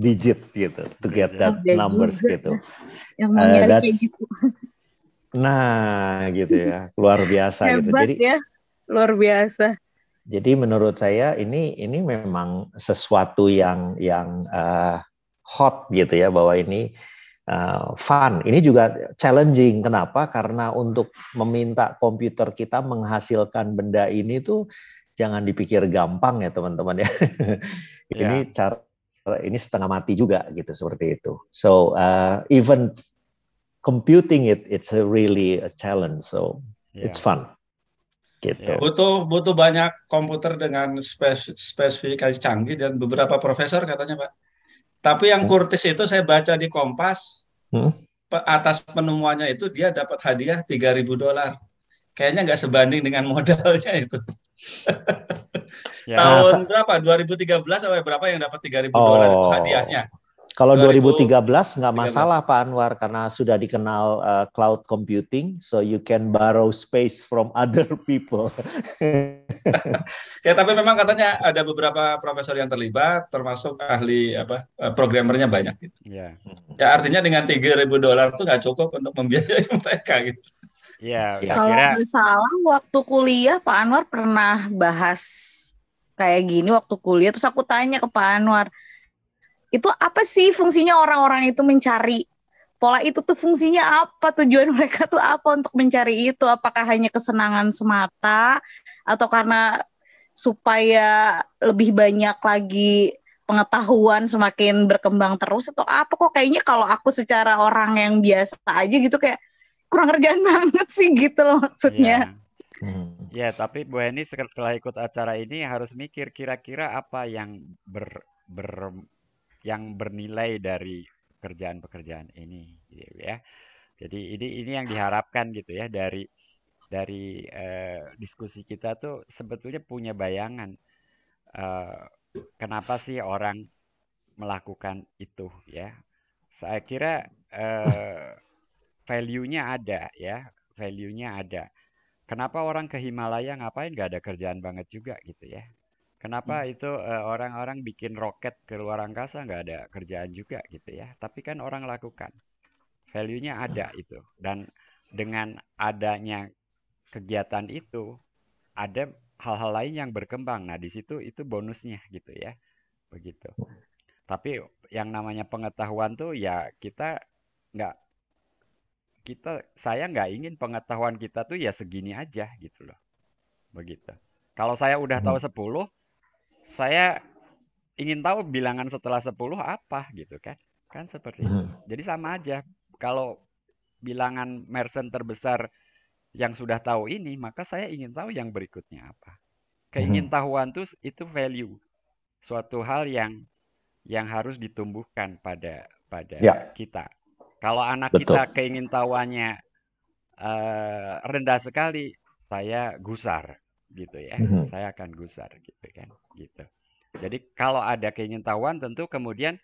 digit gitu to get iya. that oh, numbers gitu. Ya. Yang uh, kayak gitu. Nah, gitu ya. Luar biasa gitu. Hebat gitu. Jadi ya. Luar biasa. Jadi menurut saya ini ini memang sesuatu yang yang uh, hot gitu ya bahwa ini uh, fun. Ini juga challenging. Kenapa? Karena untuk meminta komputer kita menghasilkan benda ini tuh jangan dipikir gampang ya teman-teman ya. ini yeah. cara ini setengah mati juga gitu seperti itu. So uh, even computing it it's a really a challenge. So yeah. it's fun. Gitu. Ya. Butuh butuh banyak komputer dengan spes, spesifikasi canggih dan beberapa profesor katanya, Pak. Tapi yang kurtis itu saya baca di Kompas, hmm? atas penemuannya itu dia dapat hadiah 3.000 dolar. Kayaknya nggak sebanding dengan modalnya itu. ya, Tahun berapa? 2013 atau berapa yang dapat 3.000 oh. dolar hadiahnya? Kalau 2013 nggak masalah Pak Anwar karena sudah dikenal uh, cloud computing, so you can borrow space from other people. ya tapi memang katanya ada beberapa profesor yang terlibat, termasuk ahli apa eh, programmernya banyak. Gitu. Ya. ya artinya dengan 3.000 dolar itu nggak cukup untuk membiayai mereka gitu. Ya, ya. Kalau nggak salah waktu kuliah Pak Anwar pernah bahas kayak gini waktu kuliah terus aku tanya ke Pak Anwar itu apa sih fungsinya orang-orang itu mencari pola itu tuh fungsinya apa tujuan mereka tuh apa untuk mencari itu apakah hanya kesenangan semata atau karena supaya lebih banyak lagi pengetahuan semakin berkembang terus atau apa kok kayaknya kalau aku secara orang yang biasa aja gitu kayak kurang kerjaan banget sih gitu loh maksudnya. Ya, hmm. yeah, tapi Bu Eni setelah ikut acara ini harus mikir kira-kira apa yang ber, ber yang bernilai dari pekerjaan-pekerjaan ini gitu ya. Jadi ini ini yang diharapkan gitu ya dari dari eh, diskusi kita tuh sebetulnya punya bayangan eh, kenapa sih orang melakukan itu ya. Saya kira eh, value-nya ada ya, value-nya ada. Kenapa orang ke Himalaya ngapain gak ada kerjaan banget juga gitu ya. Kenapa Hmm. itu orang orang-orang bikin roket ke luar angkasa nggak ada kerjaan juga gitu ya, tapi kan orang lakukan. Value-nya ada ah. itu dan dengan adanya kegiatan itu, ada hal-hal lain yang berkembang. Nah, di situ itu bonusnya gitu ya, begitu. Tapi yang namanya pengetahuan tuh ya kita nggak kita saya nggak ingin pengetahuan kita tuh ya segini aja gitu loh, begitu. Kalau saya udah tahu hmm. sepuluh 10 saya ingin tahu bilangan setelah 10 apa gitu kan. Kan seperti itu. Hmm. Jadi sama aja. Kalau bilangan Mersen terbesar yang sudah tahu ini, maka saya ingin tahu yang berikutnya apa. Keingintahuan hmm. itu itu value. Suatu hal yang yang harus ditumbuhkan pada pada ya. kita. Kalau anak Betul. kita keingintahuannya uh, eh, rendah sekali, saya gusar gitu ya. Mm -hmm. Saya akan gusar gitu kan. Jadi kalau ada keingintahuan tentu kemudian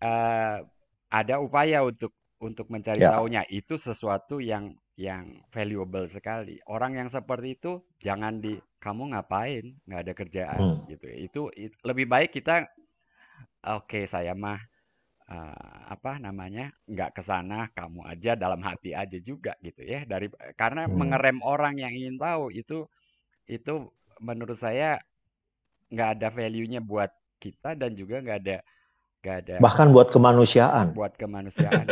uh, ada upaya untuk untuk mencari ya. tahunya itu sesuatu yang yang valuable sekali. Orang yang seperti itu jangan di kamu ngapain nggak ada kerjaan hmm. gitu. Itu it, lebih baik kita oke okay, saya mah uh, apa namanya nggak kesana kamu aja dalam hati aja juga gitu ya dari karena hmm. mengerem orang yang ingin tahu itu itu menurut saya nggak ada value-nya buat kita dan juga nggak ada nggak ada bahkan buat kemanusiaan buat kemanusiaan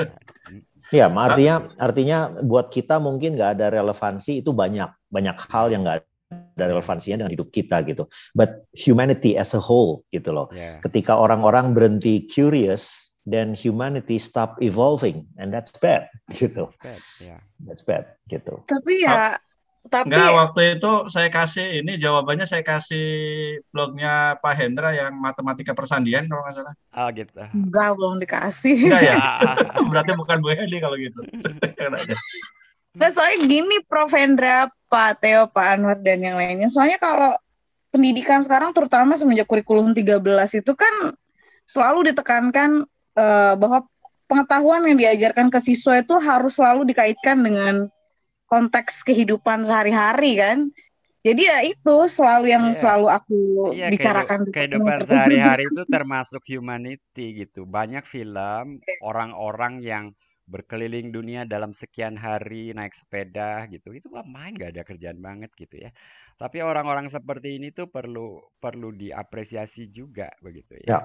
ya hmm. iya, artinya artinya buat kita mungkin nggak ada relevansi itu banyak banyak hal yang nggak ada relevansinya dengan hidup kita gitu but humanity as a whole gitu loh yeah. ketika orang-orang berhenti curious then humanity stop evolving and that's bad gitu that's bad, yeah. that's bad gitu tapi ya tapi Enggak, waktu itu saya kasih ini jawabannya saya kasih blognya Pak Hendra yang matematika persandian kalau nggak salah. Ah oh, gitu. Enggak, belum dikasih. Enggak ya. Berarti bukan Bu Hedi kalau gitu. nah, soalnya gini Prof Hendra, Pak Theo, Pak Anwar dan yang lainnya. Soalnya kalau pendidikan sekarang terutama semenjak kurikulum 13 itu kan selalu ditekankan uh, bahwa pengetahuan yang diajarkan ke siswa itu harus selalu dikaitkan dengan konteks kehidupan sehari-hari kan jadi ya itu selalu yang yeah. selalu aku yeah, iya, bicarakan kehidupan sehari-hari itu termasuk humanity gitu banyak film orang-orang okay. yang berkeliling dunia dalam sekian hari naik sepeda gitu itu lah main gak ada kerjaan banget gitu ya tapi orang-orang seperti ini tuh perlu perlu diapresiasi juga begitu ya yeah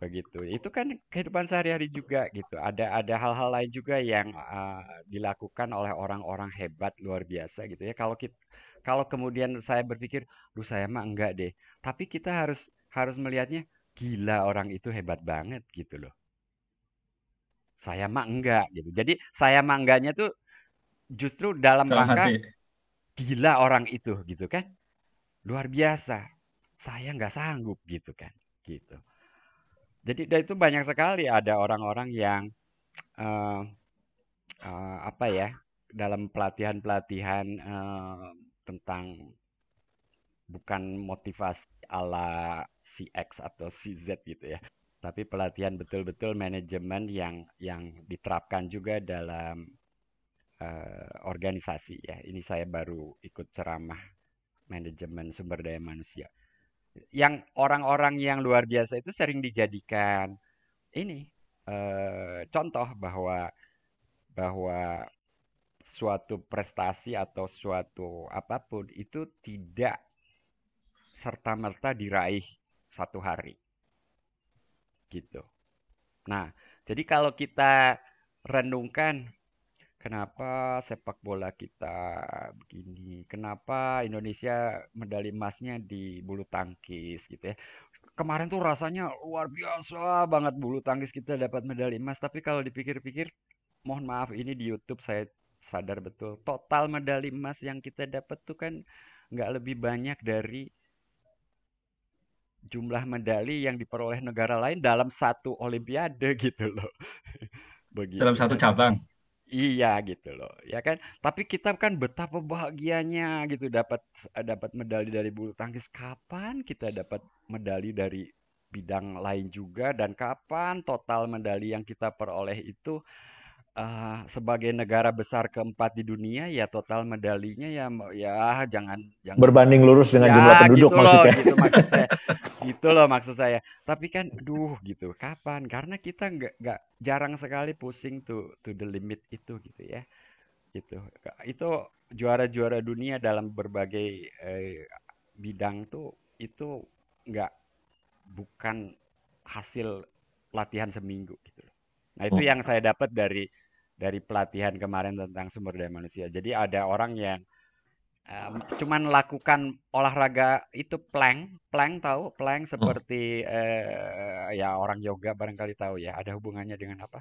begitu itu kan kehidupan sehari-hari juga gitu ada ada hal-hal lain juga yang uh, dilakukan oleh orang-orang hebat luar biasa gitu ya kalau kita kalau kemudian saya berpikir lu saya mah enggak deh tapi kita harus harus melihatnya gila orang itu hebat banget gitu loh saya mah enggak gitu jadi saya mah enggaknya tuh justru dalam rangka gila orang itu gitu kan luar biasa saya nggak sanggup gitu kan gitu jadi itu banyak sekali ada orang-orang yang uh, uh, apa ya dalam pelatihan-pelatihan uh, tentang bukan motivasi ala CX atau CZ gitu ya, tapi pelatihan betul-betul manajemen yang yang diterapkan juga dalam uh, organisasi ya. Ini saya baru ikut ceramah manajemen sumber daya manusia yang orang-orang yang luar biasa itu sering dijadikan ini eh, contoh bahwa bahwa suatu prestasi atau suatu apapun itu tidak serta merta diraih satu hari gitu. Nah, jadi kalau kita renungkan kenapa sepak bola kita begini, kenapa Indonesia medali emasnya di bulu tangkis gitu ya. Kemarin tuh rasanya luar biasa banget bulu tangkis kita dapat medali emas, tapi kalau dipikir-pikir, mohon maaf ini di YouTube saya sadar betul total medali emas yang kita dapat tuh kan nggak lebih banyak dari jumlah medali yang diperoleh negara lain dalam satu olimpiade gitu loh. Begitu. Dalam satu cabang Iya gitu loh, ya kan. Tapi kita kan betapa bahagianya gitu dapat eh, dapat medali dari bulu tangkis. Kapan kita dapat medali dari bidang lain juga dan kapan total medali yang kita peroleh itu uh, sebagai negara besar keempat di dunia ya total medalinya ya ya jangan jangan berbanding lurus dengan ya, jumlah penduduk gitu loh, maksudnya. Gitu maksud gitu loh maksud saya. Tapi kan duh gitu kapan? Karena kita nggak nggak jarang sekali pusing tuh to, to the limit itu gitu ya. Gitu. Itu juara-juara dunia dalam berbagai eh, bidang tuh itu nggak bukan hasil latihan seminggu gitu. Nah itu oh. yang saya dapat dari dari pelatihan kemarin tentang sumber daya manusia. Jadi ada orang yang um, cuman lakukan olahraga itu plank, plank tahu, plank oh. seperti uh, ya orang yoga barangkali tahu ya, ada hubungannya dengan apa?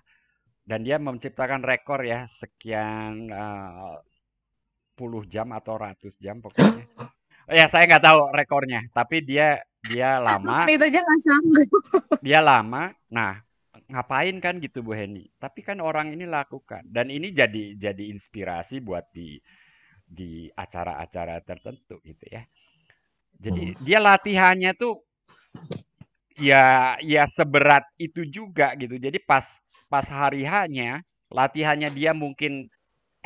Dan dia menciptakan rekor ya sekian eh, puluh jam atau ratus jam pokoknya. Oh, ya saya nggak tahu rekornya, tapi dia dia lama. Itu aja nggak sanggup. Dia lama. Nah ngapain kan gitu Bu Heni. Tapi kan orang ini lakukan dan ini jadi jadi inspirasi buat di di acara-acara tertentu gitu ya. Jadi hmm. dia latihannya tuh ya ya seberat itu juga gitu. Jadi pas pas hari hanya latihannya dia mungkin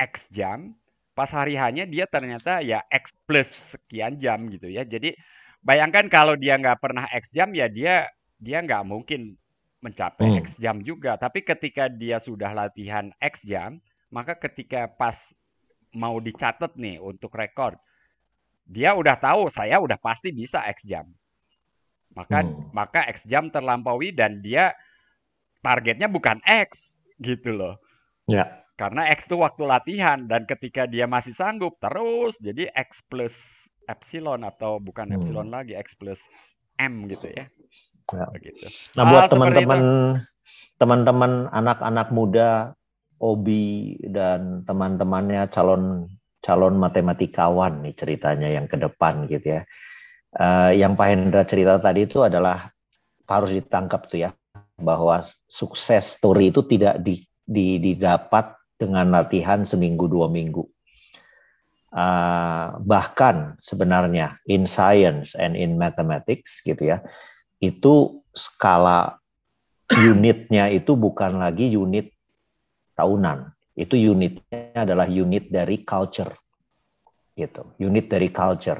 X jam, pas hari hanya dia ternyata ya X plus sekian jam gitu ya. Jadi bayangkan kalau dia nggak pernah X jam ya dia dia nggak mungkin mencapai hmm. X jam juga. Tapi ketika dia sudah latihan X jam, maka ketika pas mau dicatat nih untuk rekor, dia udah tahu saya udah pasti bisa X jam. Maka hmm. maka X jam terlampaui dan dia targetnya bukan X gitu loh. Ya. Karena X itu waktu latihan dan ketika dia masih sanggup terus jadi X plus epsilon atau bukan hmm. epsilon hmm. lagi X plus M gitu ya. Ya. Oh, gitu. Nah, ah, buat teman-teman teman-teman anak-anak muda Obi dan teman-temannya calon calon matematikawan nih ceritanya yang ke depan gitu ya. Uh, yang Pak Hendra cerita tadi itu adalah harus ditangkap tuh ya bahwa sukses story itu tidak di, di, didapat dengan latihan seminggu dua minggu. Uh, bahkan sebenarnya in science and in mathematics gitu ya itu skala unitnya itu bukan lagi unit tahunan. Itu unitnya adalah unit dari culture. Gitu, unit dari culture.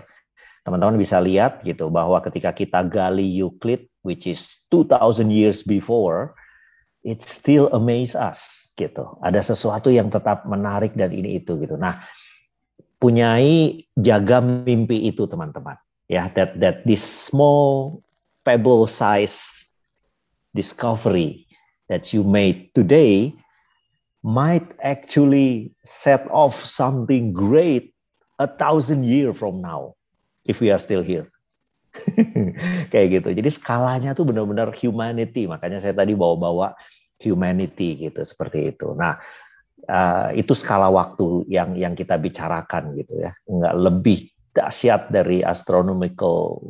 Teman-teman bisa lihat gitu bahwa ketika kita gali Euclid which is 2000 years before, it still amaze us gitu. Ada sesuatu yang tetap menarik dan ini itu gitu. Nah, punyai jaga mimpi itu teman-teman. Ya, that that this small pebble size discovery that you made today might actually set off something great a thousand year from now if we are still here. Kayak gitu. Jadi skalanya tuh benar-benar humanity. Makanya saya tadi bawa-bawa humanity gitu seperti itu. Nah, uh, itu skala waktu yang yang kita bicarakan gitu ya. Enggak lebih dahsyat dari astronomical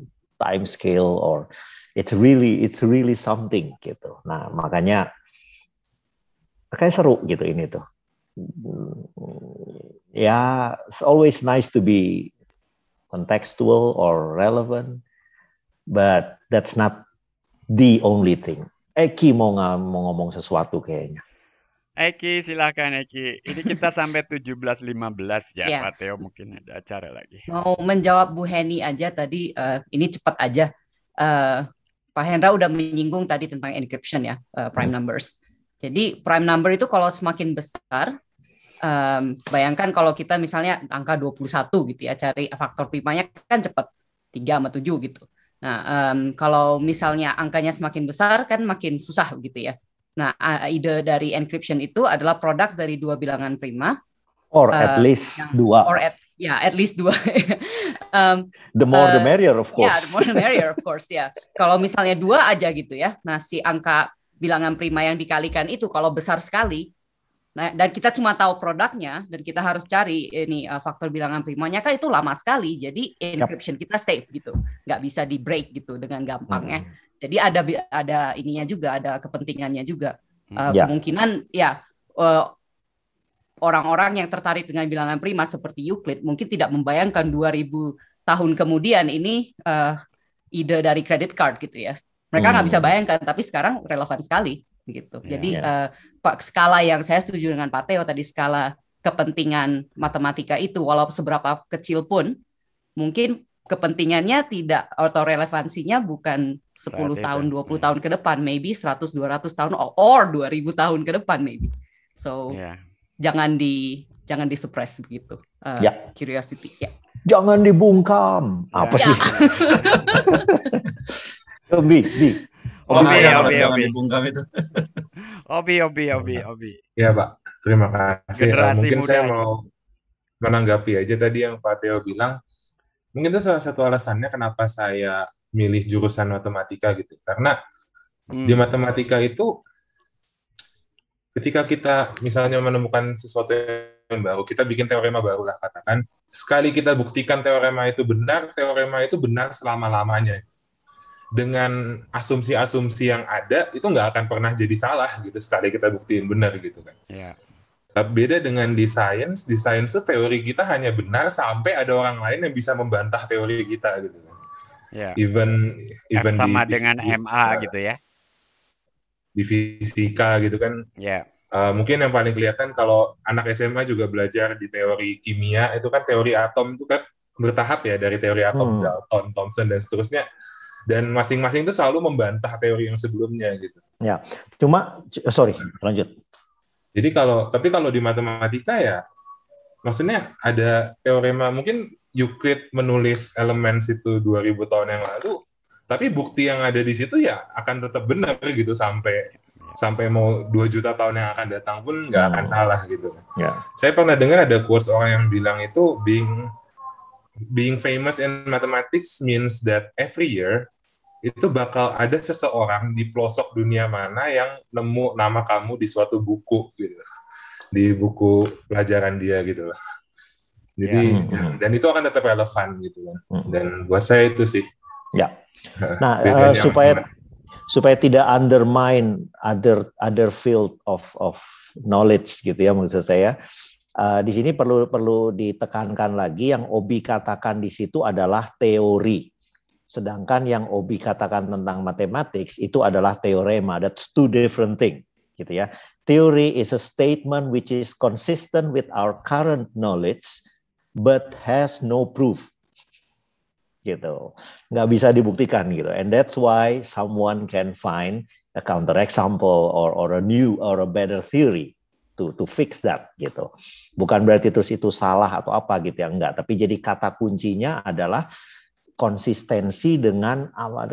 time scale or it's really it's really something gitu. Nah makanya kayak seru gitu ini tuh. Ya yeah, it's always nice to be contextual or relevant, but that's not the only thing. Eki mau, mau ngomong sesuatu kayaknya. Eki, silakan Eki. Ini kita sampai 17.15 ya, yeah. Pak Teo mungkin ada acara lagi. Mau menjawab Bu Heni aja tadi, uh, ini cepat aja. Uh, Pak Hendra udah menyinggung tadi tentang encryption ya, uh, prime numbers. Jadi prime number itu kalau semakin besar, um, bayangkan kalau kita misalnya angka 21 gitu ya, cari faktor primanya kan cepat, 3 sama 7 gitu. Nah, um, kalau misalnya angkanya semakin besar kan makin susah gitu ya. Nah, ide dari encryption itu adalah produk dari dua bilangan prima. Or uh, at least yang, dua. Or at ya yeah, at least dua. um, the more uh, the eh, merrier of ya, course. Ya, yeah, the more the merrier of course ya. Yeah. kalau misalnya dua aja gitu ya. Nah, si angka bilangan prima yang dikalikan itu kalau besar sekali Nah, dan kita cuma tahu produknya dan kita harus cari ini uh, faktor bilangan primanya kan itu lama sekali. Jadi encryption yep. kita safe gitu. nggak bisa di break gitu dengan gampangnya. Hmm. Jadi ada ada ininya juga, ada kepentingannya juga. Uh, hmm. eh, yeah. Kemungkinan ya orang eh, orang-orang yang tertarik dengan bilangan prima seperti Euclid mungkin tidak membayangkan 2000 tahun kemudian ini uh, ide dari credit card gitu ya. Mereka nggak hmm. bisa bayangkan, tapi sekarang relevan sekali gitu. Yeah, Jadi yeah. Ya. Uh, skala yang saya setuju dengan Pak Teo tadi skala kepentingan matematika itu, walau seberapa kecil pun, mungkin kepentingannya tidak atau relevansinya bukan 10 Berarti tahun, 20 yeah. Iya. tahun ke depan, maybe 100, 200 tahun or 2000 tahun ke depan maybe. So yeah. jangan di jangan di suppress begitu. Uh, yeah. curiosity. Yeah. Jangan dibungkam. Apa yeah. sih? Obi, obi. Obi, Obi, Obi. Dibungkam itu. Obi, Obi, Obi, Obi. Ya, Pak. Terima kasih. Generasi Mungkin muda. saya mau menanggapi aja tadi yang Pak Teo bilang mungkin itu salah satu alasannya kenapa saya milih jurusan matematika gitu karena hmm. di matematika itu ketika kita misalnya menemukan sesuatu yang baru kita bikin teorema baru lah katakan sekali kita buktikan teorema itu benar teorema itu benar selama lamanya dengan asumsi-asumsi yang ada itu nggak akan pernah jadi salah gitu sekali kita buktiin benar gitu kan yeah. Eh, beda dengan di science, di science itu teori kita hanya benar sampai ada orang lain yang bisa membantah teori kita gitu kan. Yeah. Even even sama di dengan fisika, MA gitu ya. Di fisika gitu kan. Yeah. Ya. Uh, mungkin yang paling kelihatan kalau anak SMA juga belajar di teori kimia itu kan teori atom itu kan bertahap ya dari teori atom hmm. Dalton, Thomson dan seterusnya dan masing-masing itu selalu membantah teori yang sebelumnya gitu. Ya, cuma sorry hmm. lanjut. Jadi kalau tapi kalau di matematika ya maksudnya ada teorema mungkin Euclid menulis elemen situ 2000 tahun yang lalu tapi bukti yang ada di situ ya akan tetap benar gitu sampai sampai mau 2 juta tahun yang akan datang pun nggak akan salah gitu. Yeah. Saya pernah dengar ada quotes orang yang bilang itu being being famous in mathematics means that every year itu bakal ada seseorang di pelosok dunia mana yang nemu nama kamu di suatu buku gitu di buku pelajaran dia gitu loh jadi ya. ya dan itu akan tetap relevan gitu kan hmm. dan buat saya itu sih ya nah uh, supaya mana. supaya tidak undermine other other field of of knowledge gitu ya menurut saya uh, di sini perlu perlu ditekankan lagi yang Obi katakan di situ adalah teori Sedangkan yang Obi katakan tentang matematik itu adalah teorema. That's two different thing. Gitu ya. Theory is a statement which is consistent with our current knowledge but has no proof. Gitu. Nggak bisa dibuktikan gitu. And that's why someone can find a counter example or or a new or a better theory to to fix that gitu. Bukan berarti terus itu salah atau apa gitu ya enggak, tapi jadi kata kuncinya adalah konsistensi dengan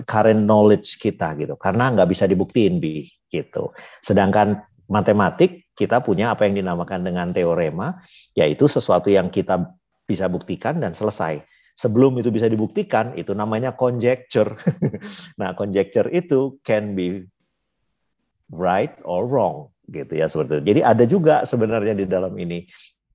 current knowledge kita gitu karena nggak bisa dibuktiin bi gitu sedangkan matematik kita punya apa yang dinamakan dengan teorema yaitu sesuatu yang kita bisa buktikan dan selesai sebelum itu bisa dibuktikan itu namanya conjecture nah conjecture itu can be right or wrong gitu ya seperti itu. Jadi ada juga sebenarnya di dalam ini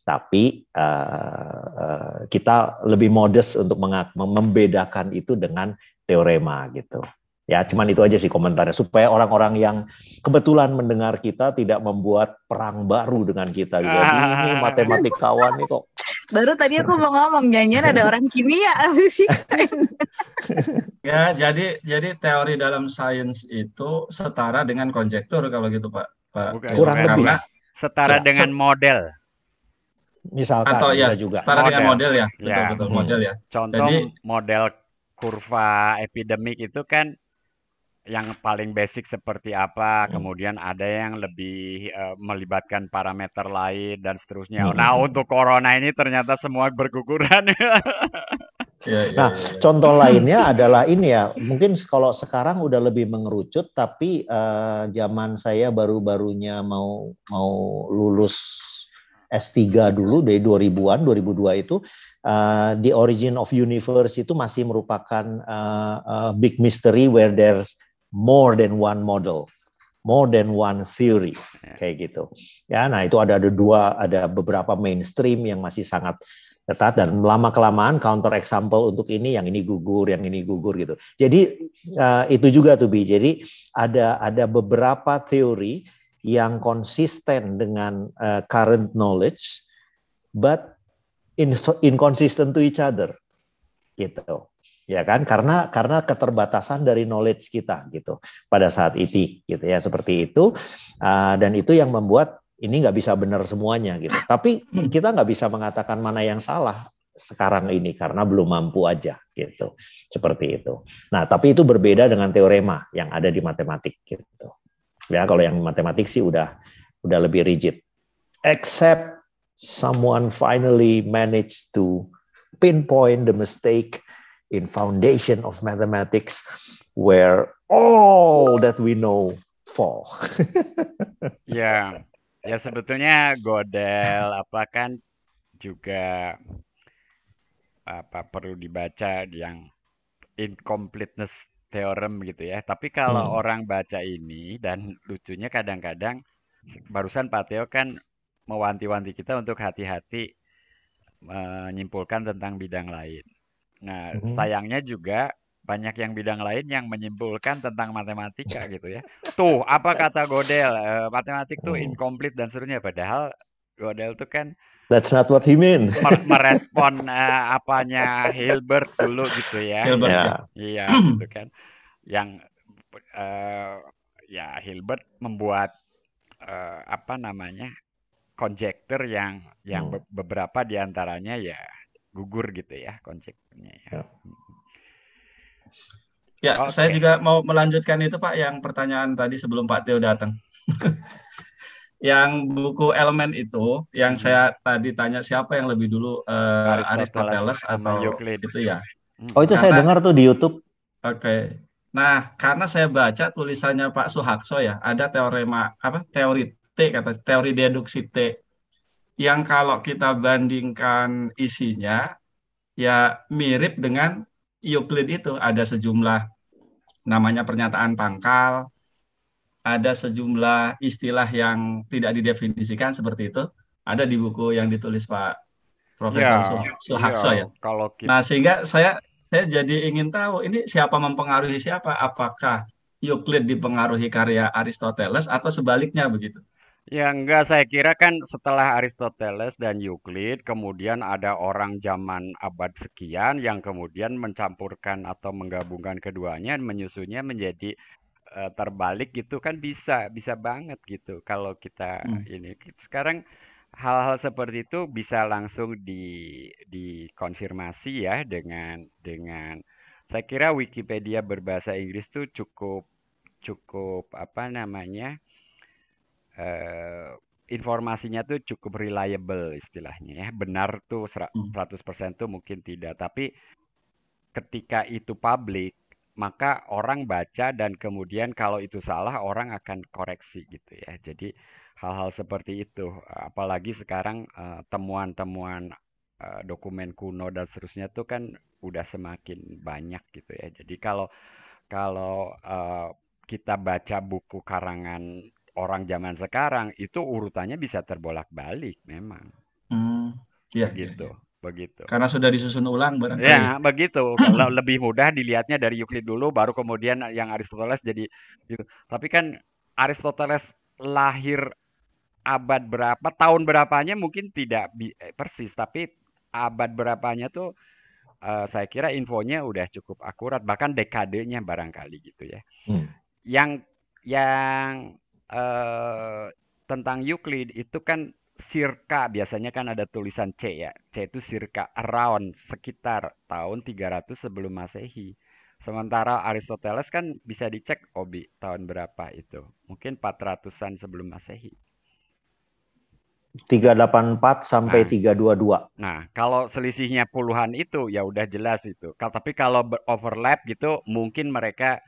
tapi uh, uh, kita lebih modest untuk membedakan itu dengan teorema gitu. Ya, cuman itu aja sih komentarnya supaya orang-orang yang kebetulan mendengar kita tidak membuat perang baru dengan kita. Jadi gitu. ah. ini matematikawan nih kok. Baru tadi aku mau ngomong nyanyian ada orang kimia fisika. ya, jadi jadi teori dalam sains itu setara dengan konjektur kalau gitu, Pak. Pak. Bukan, Kurang karena, lebih. Setara ya, dengan model misalkan Atau, ya juga setara model. model ya, ya betul ya. betul hmm. model ya contoh jadi model kurva epidemik itu kan yang paling basic seperti apa, hmm. kemudian ada yang lebih uh, melibatkan parameter lain dan seterusnya. Hmm. Nah, untuk corona ini ternyata semua berguguran. ya, ya, nah, ya, ya, contoh lainnya adalah ini ya. Mungkin kalau sekarang udah lebih mengerucut, tapi uh, zaman saya baru-barunya mau mau lulus S3 dulu dari 2000-an, 2002 itu uh, eh, The Origin of Universe itu masih merupakan uh, uh, big mystery where there's more than one model, more than one theory ya. kayak gitu. Ya, nah itu ada ada dua ada beberapa mainstream yang masih sangat ketat dan lama kelamaan counter example untuk ini yang ini gugur yang ini gugur gitu jadi uh, itu juga tuh bi jadi ada ada beberapa teori yang konsisten dengan uh, current knowledge, but inconsistent to each other, gitu ya kan karena karena keterbatasan dari knowledge kita gitu pada saat itu gitu ya seperti itu uh, dan itu yang membuat ini nggak bisa benar semuanya gitu tapi kita nggak bisa mengatakan mana yang salah sekarang ini karena belum mampu aja gitu seperti itu nah tapi itu berbeda dengan teorema yang ada di matematik gitu Ya, kalau yang matematik sih udah udah lebih rigid. Except someone finally managed to pinpoint the mistake in foundation of mathematics where all that we know fall. ya, ya sebetulnya Godel apa kan juga apa perlu dibaca yang incompleteness teorem gitu ya. Tapi kalau hmm. orang baca ini dan lucunya kadang-kadang barusan Pak Teo kan mewanti-wanti kita untuk hati-hati menyimpulkan tentang bidang lain. Nah, hmm. sayangnya juga banyak yang bidang lain yang menyimpulkan tentang matematika gitu ya. Tuh, apa kata Godel? Eh, matematik tuh hmm. incomplete dan serunya Padahal Godel tuh kan That's not what he mean. merespon uh, apanya Hilbert dulu gitu ya. Hilbert. yeah. Iya, gitu kan. Yang uh, ya Hilbert membuat uh, apa namanya? konjektur yang yang hmm. beberapa diantaranya ya gugur gitu ya konjekturnya ya. Ya, okay. Ya, saya juga mau melanjutkan itu Pak yang pertanyaan tadi sebelum Pak Teo datang. yang buku elemen itu yang hmm. saya tadi tanya siapa yang lebih dulu uh, Aristoteles atau Euclid. itu ya. Hmm. Oh itu karena, saya dengar tuh di YouTube. Oke. Okay. Nah, karena saya baca tulisannya Pak Suhakso ya, ada teorema apa teori T kata teori deduksi T yang kalau kita bandingkan isinya ya mirip dengan Euclid itu ada sejumlah namanya pernyataan pangkal, ada sejumlah istilah yang tidak didefinisikan seperti itu ada di buku yang ditulis Pak Profesor ya, Suhakso ya. ya. Kalau kita... Nah sehingga saya saya jadi ingin tahu ini siapa mempengaruhi siapa? Apakah Euclid dipengaruhi karya Aristoteles atau sebaliknya begitu? Ya enggak, saya kira kan setelah Aristoteles dan Euclid, kemudian ada orang zaman abad sekian yang kemudian mencampurkan atau menggabungkan keduanya, menyusunnya menjadi Eh, terbalik gitu kan bisa bisa banget gitu kalau kita hmm. ini sekarang hal-hal seperti itu bisa langsung di dikonfirmasi ya dengan dengan saya kira Wikipedia berbahasa Inggris tuh cukup cukup apa namanya uh, informasinya tuh cukup reliable istilahnya ya benar tuh 100% hmm. tuh mungkin tidak tapi ketika itu publik maka orang baca dan kemudian kalau itu salah orang akan koreksi gitu ya. Jadi hal-hal seperti itu, apalagi sekarang eh, temuan-temuan eh, dokumen kuno dan seterusnya tuh kan udah semakin banyak gitu ya. Jadi kalau kalau eh, kita baca buku karangan orang zaman sekarang itu urutannya bisa terbolak-balik memang. Hmm, ya, gitu. Ya, ya begitu. Karena sudah disusun ulang barangkali. Ya, begitu. Kalau lebih mudah dilihatnya dari Euclid dulu baru kemudian yang Aristoteles jadi gitu. Tapi kan Aristoteles lahir abad berapa, tahun berapanya mungkin tidak eh, persis, tapi abad berapanya tuh uh, saya kira infonya udah cukup akurat bahkan dekadenya barangkali gitu ya. Hmm. Yang yang uh, tentang Euclid itu kan Sirka biasanya kan ada tulisan C ya. C itu sirka around sekitar tahun 300 sebelum Masehi. Sementara Aristoteles kan bisa dicek Obi tahun berapa itu. Mungkin 400-an sebelum Masehi. 384 sampai nah, 322. Nah, kalau selisihnya puluhan itu ya udah jelas itu. Tapi kalau overlap gitu mungkin mereka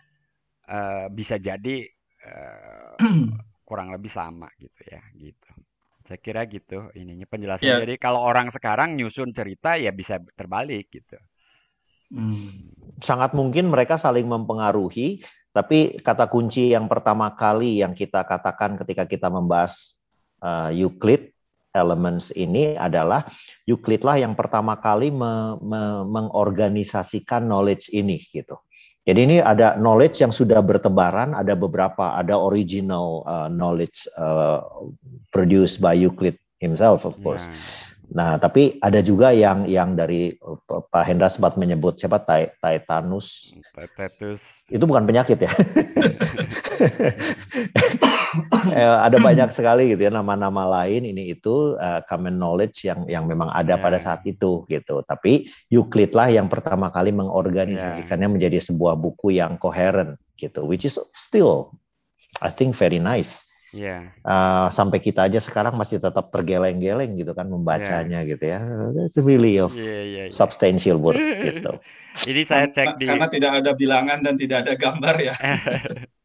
uh, bisa jadi uh, kurang lebih sama gitu ya, gitu. Saya kira gitu ininya penjelasan. Ya. Iya. Jadi kalau orang sekarang nyusun cerita ya bisa terbalik gitu. Hmm. Sangat mungkin mereka saling mempengaruhi, tapi kata kunci yang pertama kali yang kita katakan ketika kita membahas uh, Euclid elements ini adalah Euclid lah yang pertama kali me me mengorganisasikan knowledge ini gitu. Jadi ini ada knowledge yang sudah bertebaran, ada beberapa, ada original uh, knowledge uh, produced by Euclid himself of course. Yeah. Ya. Nah, tapi ada juga yang yang dari uh, Pak Hendra sempat menyebut siapa Titanus. Titanus. Itu bukan penyakit ya. Eh, ada banyak sekali gitu ya nama-nama lain ini itu uh, common knowledge yang yang memang ada yeah. pada saat itu gitu. Tapi Euclid lah yang pertama kali mengorganisasikannya yeah. menjadi sebuah buku yang koheren gitu, which is still I think very nice. Yeah. Iya. Uh, sampai kita aja sekarang masih tetap tergeleng-geleng gitu kan membacanya yeah. gitu ya. That's really of yeah, yeah, yeah. substantial work gitu. Jadi saya cek karena, di karena tidak ada bilangan dan tidak ada gambar ya.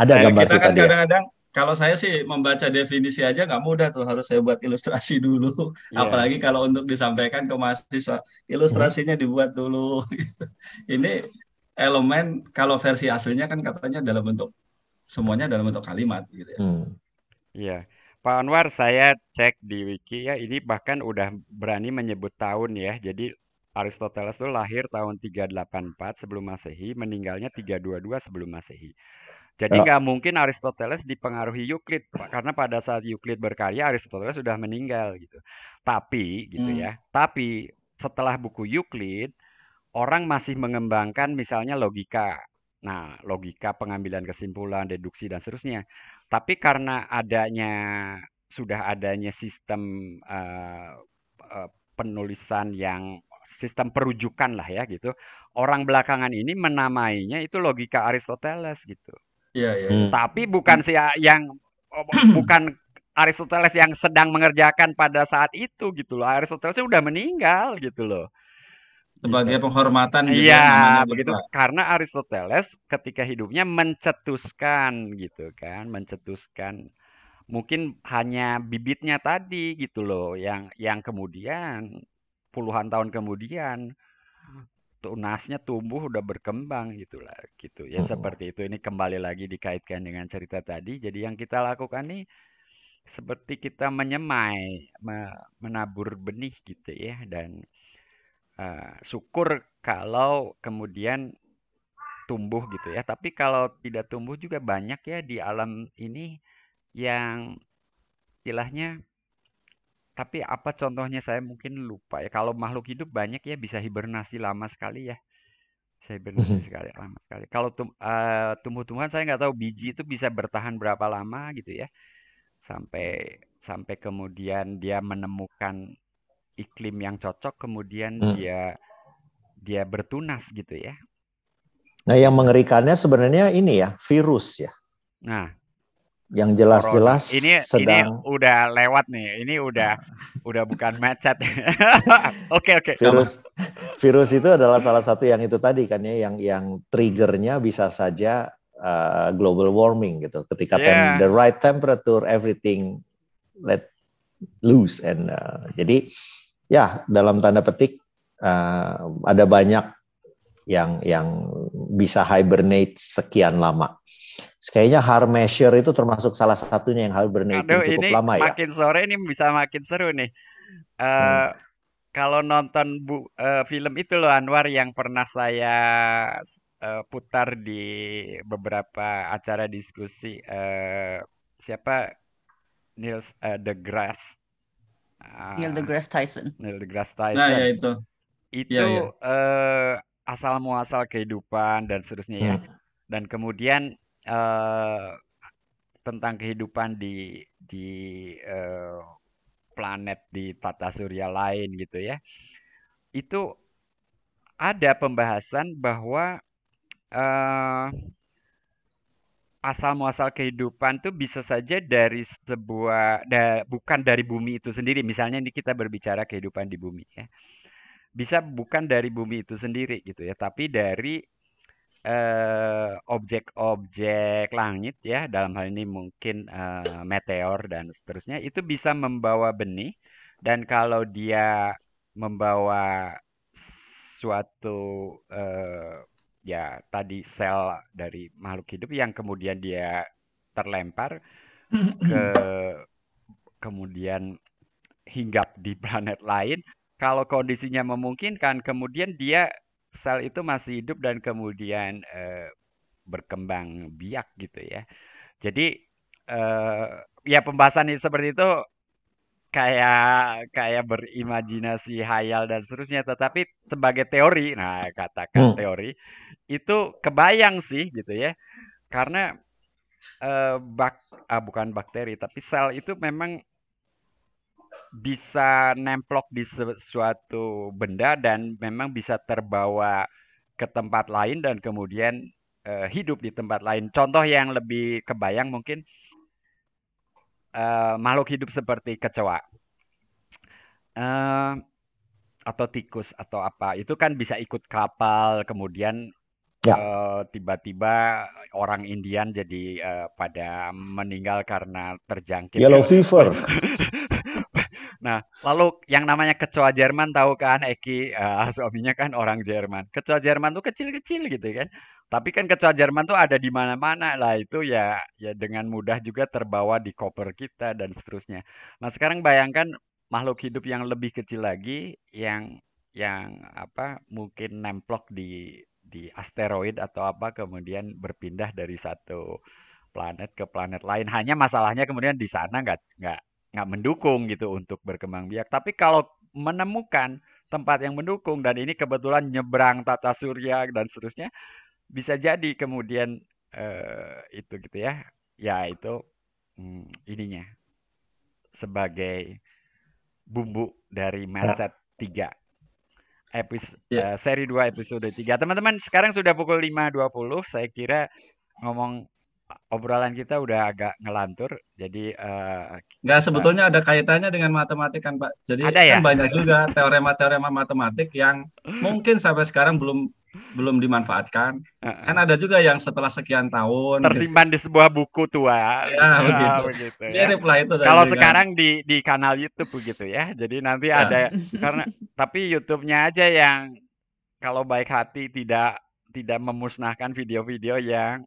Ada nah, gambar kita kan kadang-kadang kalau saya sih membaca definisi aja nggak mudah tuh harus saya buat ilustrasi dulu yeah. apalagi kalau untuk disampaikan ke mahasiswa ilustrasinya dibuat dulu ini elemen kalau versi aslinya kan katanya dalam bentuk semuanya dalam bentuk kalimat gitu ya hmm. yeah. Pak Anwar saya cek di wiki ya ini bahkan udah berani menyebut tahun ya jadi Aristoteles itu lahir tahun 384 sebelum Masehi, meninggalnya 322 sebelum Masehi. Jadi eh. nggak ya. mungkin Aristoteles dipengaruhi Euclid, karena pada saat Euclid berkarya Aristoteles sudah meninggal gitu. Tapi gitu hmm. ya. Tapi setelah buku Euclid, orang masih mengembangkan misalnya logika. Nah, logika pengambilan kesimpulan, deduksi dan seterusnya. Tapi karena adanya sudah adanya sistem uh, uh, penulisan yang sistem perujukan lah ya gitu. Orang belakangan ini menamainya itu logika Aristoteles gitu. Iya, iya, iya. Hmm. Tapi bukan si yang oh, bukan Aristoteles yang sedang mengerjakan pada saat itu gitu loh. Aristoteles udah meninggal gitu loh. Sebagai gitu. penghormatan gitu. Iya, ya, begitu. Karena Aristoteles ketika hidupnya mencetuskan gitu kan, mencetuskan mungkin hanya bibitnya tadi gitu loh yang yang kemudian puluhan tahun kemudian tunasnya tumbuh udah berkembang gitulah gitu ya hmm. seperti itu ini kembali lagi dikaitkan dengan cerita tadi jadi yang kita lakukan nih seperti kita menyemai menabur benih gitu ya dan uh, syukur kalau kemudian tumbuh gitu ya tapi kalau tidak tumbuh juga banyak ya di alam ini yang istilahnya tapi apa contohnya saya mungkin lupa ya. Kalau makhluk hidup banyak ya bisa hibernasi lama sekali ya. saya hibernasi mhm. sekali lama sekali. Kalau tum uh, tumbuh-tumbuhan saya nggak tahu biji itu bisa bertahan berapa lama gitu ya. Sampai sampai kemudian dia menemukan iklim yang cocok kemudian hmm. dia dia bertunas gitu ya. Nah, yang mengerikannya sebenarnya ini ya, virus ya. Nah, yang jelas-jelas ini sedang ini udah lewat nih ini udah udah bukan macet oke oke virus virus itu adalah salah satu yang itu tadi kan ya yang yang triggernya bisa saja uh, global warming gitu ketika yeah. the right temperature everything let loose and uh, jadi ya dalam tanda petik uh, ada banyak yang yang bisa hibernate sekian lama Kayaknya harm measure itu termasuk salah satunya yang harus berhenti cukup ini lama ya. Makin sore ini bisa makin seru nih. Uh, hmm. Kalau nonton bu, uh, film itu loh Anwar yang pernah saya uh, putar di beberapa acara diskusi uh, siapa Neil uh, deGrasse uh, Neil deGrasse Tyson. Neil deGrasse nah, Tyson. Nah, ya itu. Itu ya, ya. Uh, asal muasal kehidupan dan seterusnya ya. hmm. ya. Dan kemudian Eh, tentang kehidupan di di uh, planet di tata surya lain gitu ya. Itu ada pembahasan bahwa uh, eh, asal muasal kehidupan tuh bisa saja dari sebuah da, bukan dari bumi itu sendiri. Misalnya ini kita berbicara kehidupan di bumi ya. Bisa bukan dari bumi itu sendiri gitu ya, tapi dari Eh, objek-objek uh, langit ya dalam hal ini mungkin uh, meteor dan seterusnya itu bisa membawa benih dan kalau dia membawa suatu uh, ya tadi sel dari makhluk hidup yang kemudian dia terlempar ke kemudian hinggap di planet lain kalau kondisinya memungkinkan kemudian dia sel itu masih hidup dan kemudian eh, berkembang biak gitu ya. Jadi eh, ya pembahasan ini seperti itu kayak kayak berimajinasi hayal dan seterusnya tetapi sebagai teori nah katakan hmm. teori itu kebayang sih gitu ya karena eh, bak ah, bukan bakteri tapi sel itu memang bisa nemplok di suatu benda dan memang bisa terbawa ke tempat lain dan kemudian uh, hidup di tempat lain. Contoh yang lebih kebayang mungkin uh, makhluk hidup seperti kecoa uh, atau tikus atau apa itu kan bisa ikut kapal kemudian ya. tiba-tiba ya. uh, orang Indian jadi uh, pada meninggal karena terjangkit yellow fever Nah, lalu yang namanya kecoa Jerman tahu kan Eki uh, suaminya kan orang Jerman. Kecoa Jerman tuh kecil-kecil gitu kan. Tapi kan kecoa Jerman tuh ada di mana-mana lah itu ya ya dengan mudah juga terbawa di koper kita dan seterusnya. Nah, sekarang bayangkan makhluk hidup yang lebih kecil lagi yang yang apa mungkin nemplok di di asteroid atau apa kemudian berpindah dari satu planet ke planet lain hanya masalahnya kemudian di sana nggak nggak nggak mendukung gitu untuk berkembang biak. Tapi kalau menemukan tempat yang mendukung dan ini kebetulan nyebrang tata surya dan seterusnya bisa jadi kemudian eh, itu gitu ya. Ya itu hmm, ininya sebagai bumbu dari nah. mindset 3 ya. eh, episode yeah. uh, seri 2 episode 3. Teman-teman, sekarang sudah pukul 5.20. Saya kira ngomong obrolan kita udah agak ngelantur, jadi uh, nggak eh, sebetulnya ada kaitannya dengan matematik kan Pak. Jadi ada ya? kan banyak juga teorema-teorema matematik yang mungkin sampai sekarang belum belum dimanfaatkan. Kan ada juga yang setelah sekian tahun tersimpan gitu. di sebuah buku tua. Ya, ah, begitu. begitu ya. itu. Kalau kan. sekarang di di kanal YouTube begitu ya. Jadi nanti ya. ada karena tapi YouTube-nya aja yang kalau baik hati tidak tidak memusnahkan video-video yang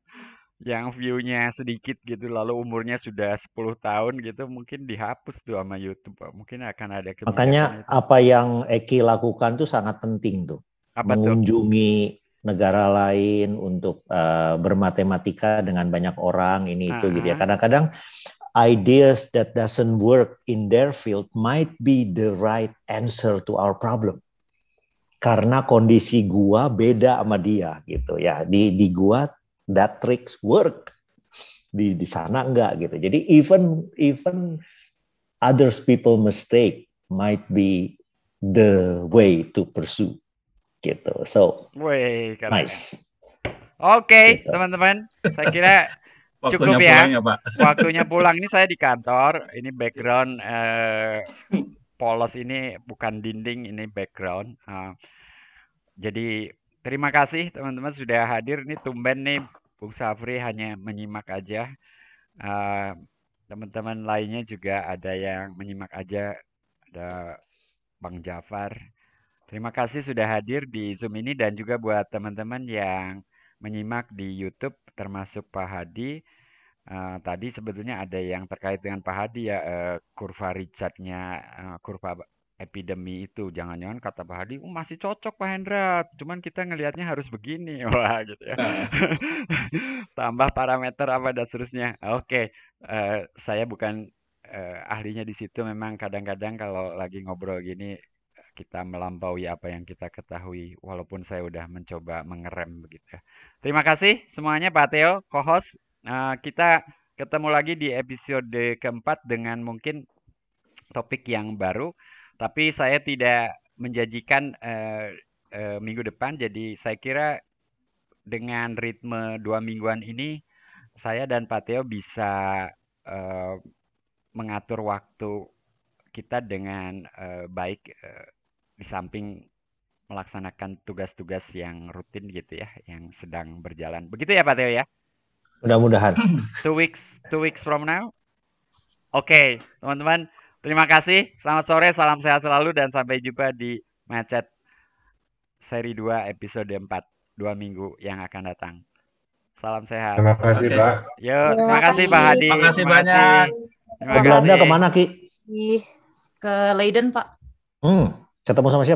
yang view-nya sedikit gitu lalu umurnya sudah 10 tahun gitu mungkin dihapus tuh sama YouTube mungkin akan ada makanya itu. apa yang Eki lakukan tuh sangat penting tuh apa mengunjungi tuh? negara lain untuk uh, bermatematika dengan banyak orang ini itu gitu ya kadang-kadang ideas that doesn't work in their field might be the right answer to our problem karena kondisi gua beda sama dia gitu ya di di gua that tricks work di di sana enggak gitu. Jadi even even others people mistake might be the way to pursue gitu. So, Wey, nice. Oke, okay, gitu. teman-teman. Saya kira cukup Waktunya ya. Pulang ya Pak. Waktunya pulang ini saya di kantor. Ini background eh, polos ini bukan dinding, ini background. Uh, jadi terima kasih teman-teman sudah hadir. Ini tumben nih Bung Safri hanya menyimak aja. Uh, teman-teman lainnya juga ada yang menyimak aja. Ada Bang Jafar. Terima kasih sudah hadir di Zoom ini dan juga buat teman-teman yang menyimak di YouTube termasuk Pak Hadi. Uh, tadi sebetulnya ada yang terkait dengan Pak Hadi ya uh, kurva Richardnya uh, kurva epidemi itu. Jangan-jangan kata Pak Hadi, oh, masih cocok Pak Hendra, cuman kita ngelihatnya harus begini, wah gitu ya. Nah. Tambah parameter apa dan seterusnya. Oke, okay. uh, eh, saya bukan uh, ahlinya di situ. Memang kadang-kadang kalau lagi ngobrol gini kita melampaui apa yang kita ketahui walaupun saya udah mencoba mengerem begitu. Ya. Terima kasih semuanya Pak Theo, Kohos. Uh, eh, kita ketemu lagi di episode keempat dengan mungkin topik yang baru. Tapi saya tidak menjanjikan uh, uh, minggu depan. Jadi saya kira dengan ritme dua mingguan ini saya dan Pak Teo bisa uh, mengatur waktu kita dengan uh, baik uh, di samping melaksanakan tugas-tugas yang rutin gitu ya, yang sedang berjalan. Begitu ya Pak Teo ya? Mudah-mudahan. Two weeks, two weeks from now. Oke, okay, teman-teman. Terima kasih. Selamat sore, salam sehat selalu dan sampai jumpa di Macet seri 2 episode 4 dua minggu yang akan datang. Salam sehat. Terima kasih, Oke. Pak. Yo, terima kasih Pak Hadi. Terima kasih banyak. Terima kasih. Ke kemana, Ki? Ke Leiden, Pak. Hmm, ketemu sama siapa?